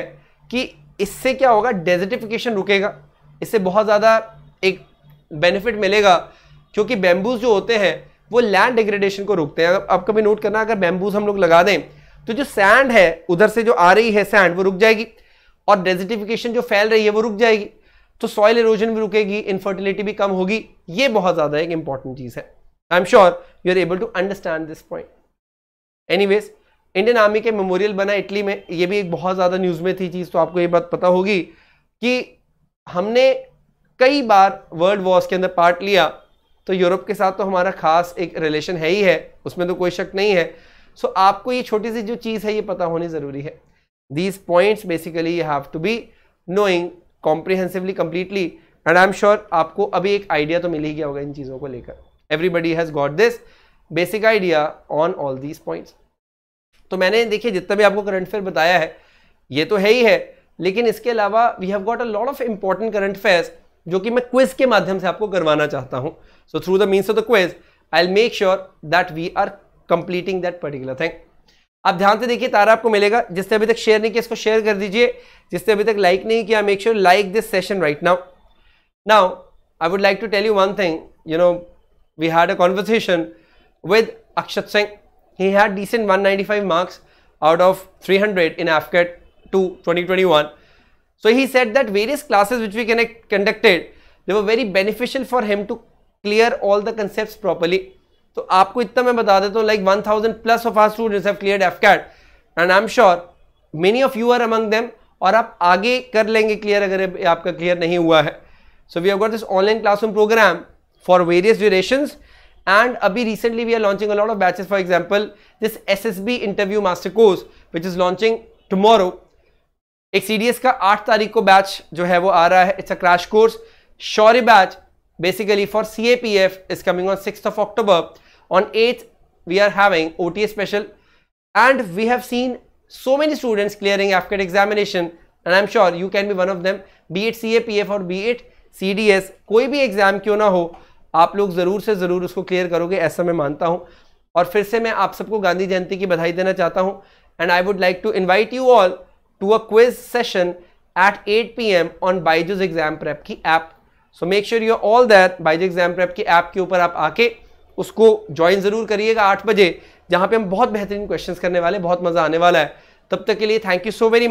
कि इससे क्या होगा डेजर्टिफिकेशन रुकेगा इससे बहुत ज़्यादा एक बेनिफिट मिलेगा क्योंकि बैम्बूज जो होते हैं वो लैंड डिग्रेडेशन को रोकते हैं अब कभी नोट करना अगर बैम्बूज हम लोग लगा दें तो जो सैंड है उधर से जो आ रही है सैंड वो रुक जाएगी और डेजिटिफिकेशन जो फैल रही है वो रुक जाएगी तो सॉइल इरोजन भी रुकेगी इनफर्टिलिटी भी कम होगी ये बहुत ज़्यादा एक इंपॉर्टेंट चीज़ है I am sure you are able to understand this point anyways Indian army के मेमोरियल बना इटली में ये भी एक बहुत ज़्यादा न्यूज़ में थी चीज़ तो आपको ये बात पता होगी कि हमने कई बार वर्ल्ड वॉर्स के अंदर पार्ट लिया तो यूरोप के साथ तो हमारा खास एक रिलेशन है ही है उसमें तो कोई शक नहीं है सो so, आपको ये छोटी सी जो चीज़ है ये पता होनी ज़रूरी है these points basically you have to be knowing comprehensively completely and I am sure आपको अभी एक आइडिया तो मिल ही गया होगा इन चीज़ों को लेकर everybody has got this basic idea on all these points तो मैंने देखिए जितना भी आपको करंट अफेयर बताया है ये तो है ही है लेकिन इसके अलावा we have got a lot of important current affairs जो कि मैं क्विज के माध्यम से आपको करवाना चाहता हूं so through the means of the quiz I make sure that we are completing that particular thing आप ध्यान से देखिए तारा आपको मिलेगा जिससे अभी तक शेयर नहीं किया इसको शेयर कर दीजिए जिससे अभी तक लाइक नहीं किया make sure like this session right now now I would like to tell you one thing you know we had a conversation with Akshat Singh he had decent 195 marks out of 300 in AFCAT 2 2021 So he said that various classes which we conducted, they were very beneficial for him to clear all the concepts properly. So आपको इतना मैं बता देता हूँ like 1000 plus of our students have cleared FCAT and I'm sure many of you are among them Or, you will कर लेंगे if अगर clear नहीं हुआ है. So we have got this online classroom program for various durations and abhi recently we are launching a lot of batches for example this SSB interview master course which is launching tomorrow एक CDS का आठ तारीख को batch जो है वो आ रहा है it's a crash course Shaurya batch basically for C A P F is coming on six of October on eighth we are having O T OTA special and we have seen so many students clearing after examination and I am sure you can be one of them be it और be it कोई भी exam क्यों ना हो आप लोग जरूर से जरूर उसको क्लियर करोगे ऐसा मैं मानता हूँ और फिर से मैं आप सबको गांधी जयंती की बधाई देना चाहता हूँ and I would like to invite you all to a quiz session at 8 p.m. on Baiju's Exam Prep की app so make sure your all that Byju's exam prep की ऐप के ऊपर आप आके उसको ज्वाइन ज़रूर करिएगा आठ बजे जहां पे हम बहुत बेहतरीन क्वेश्चंस करने वाले बहुत मज़ा आने वाला है तब तक के लिए थैंक यू सो वेरी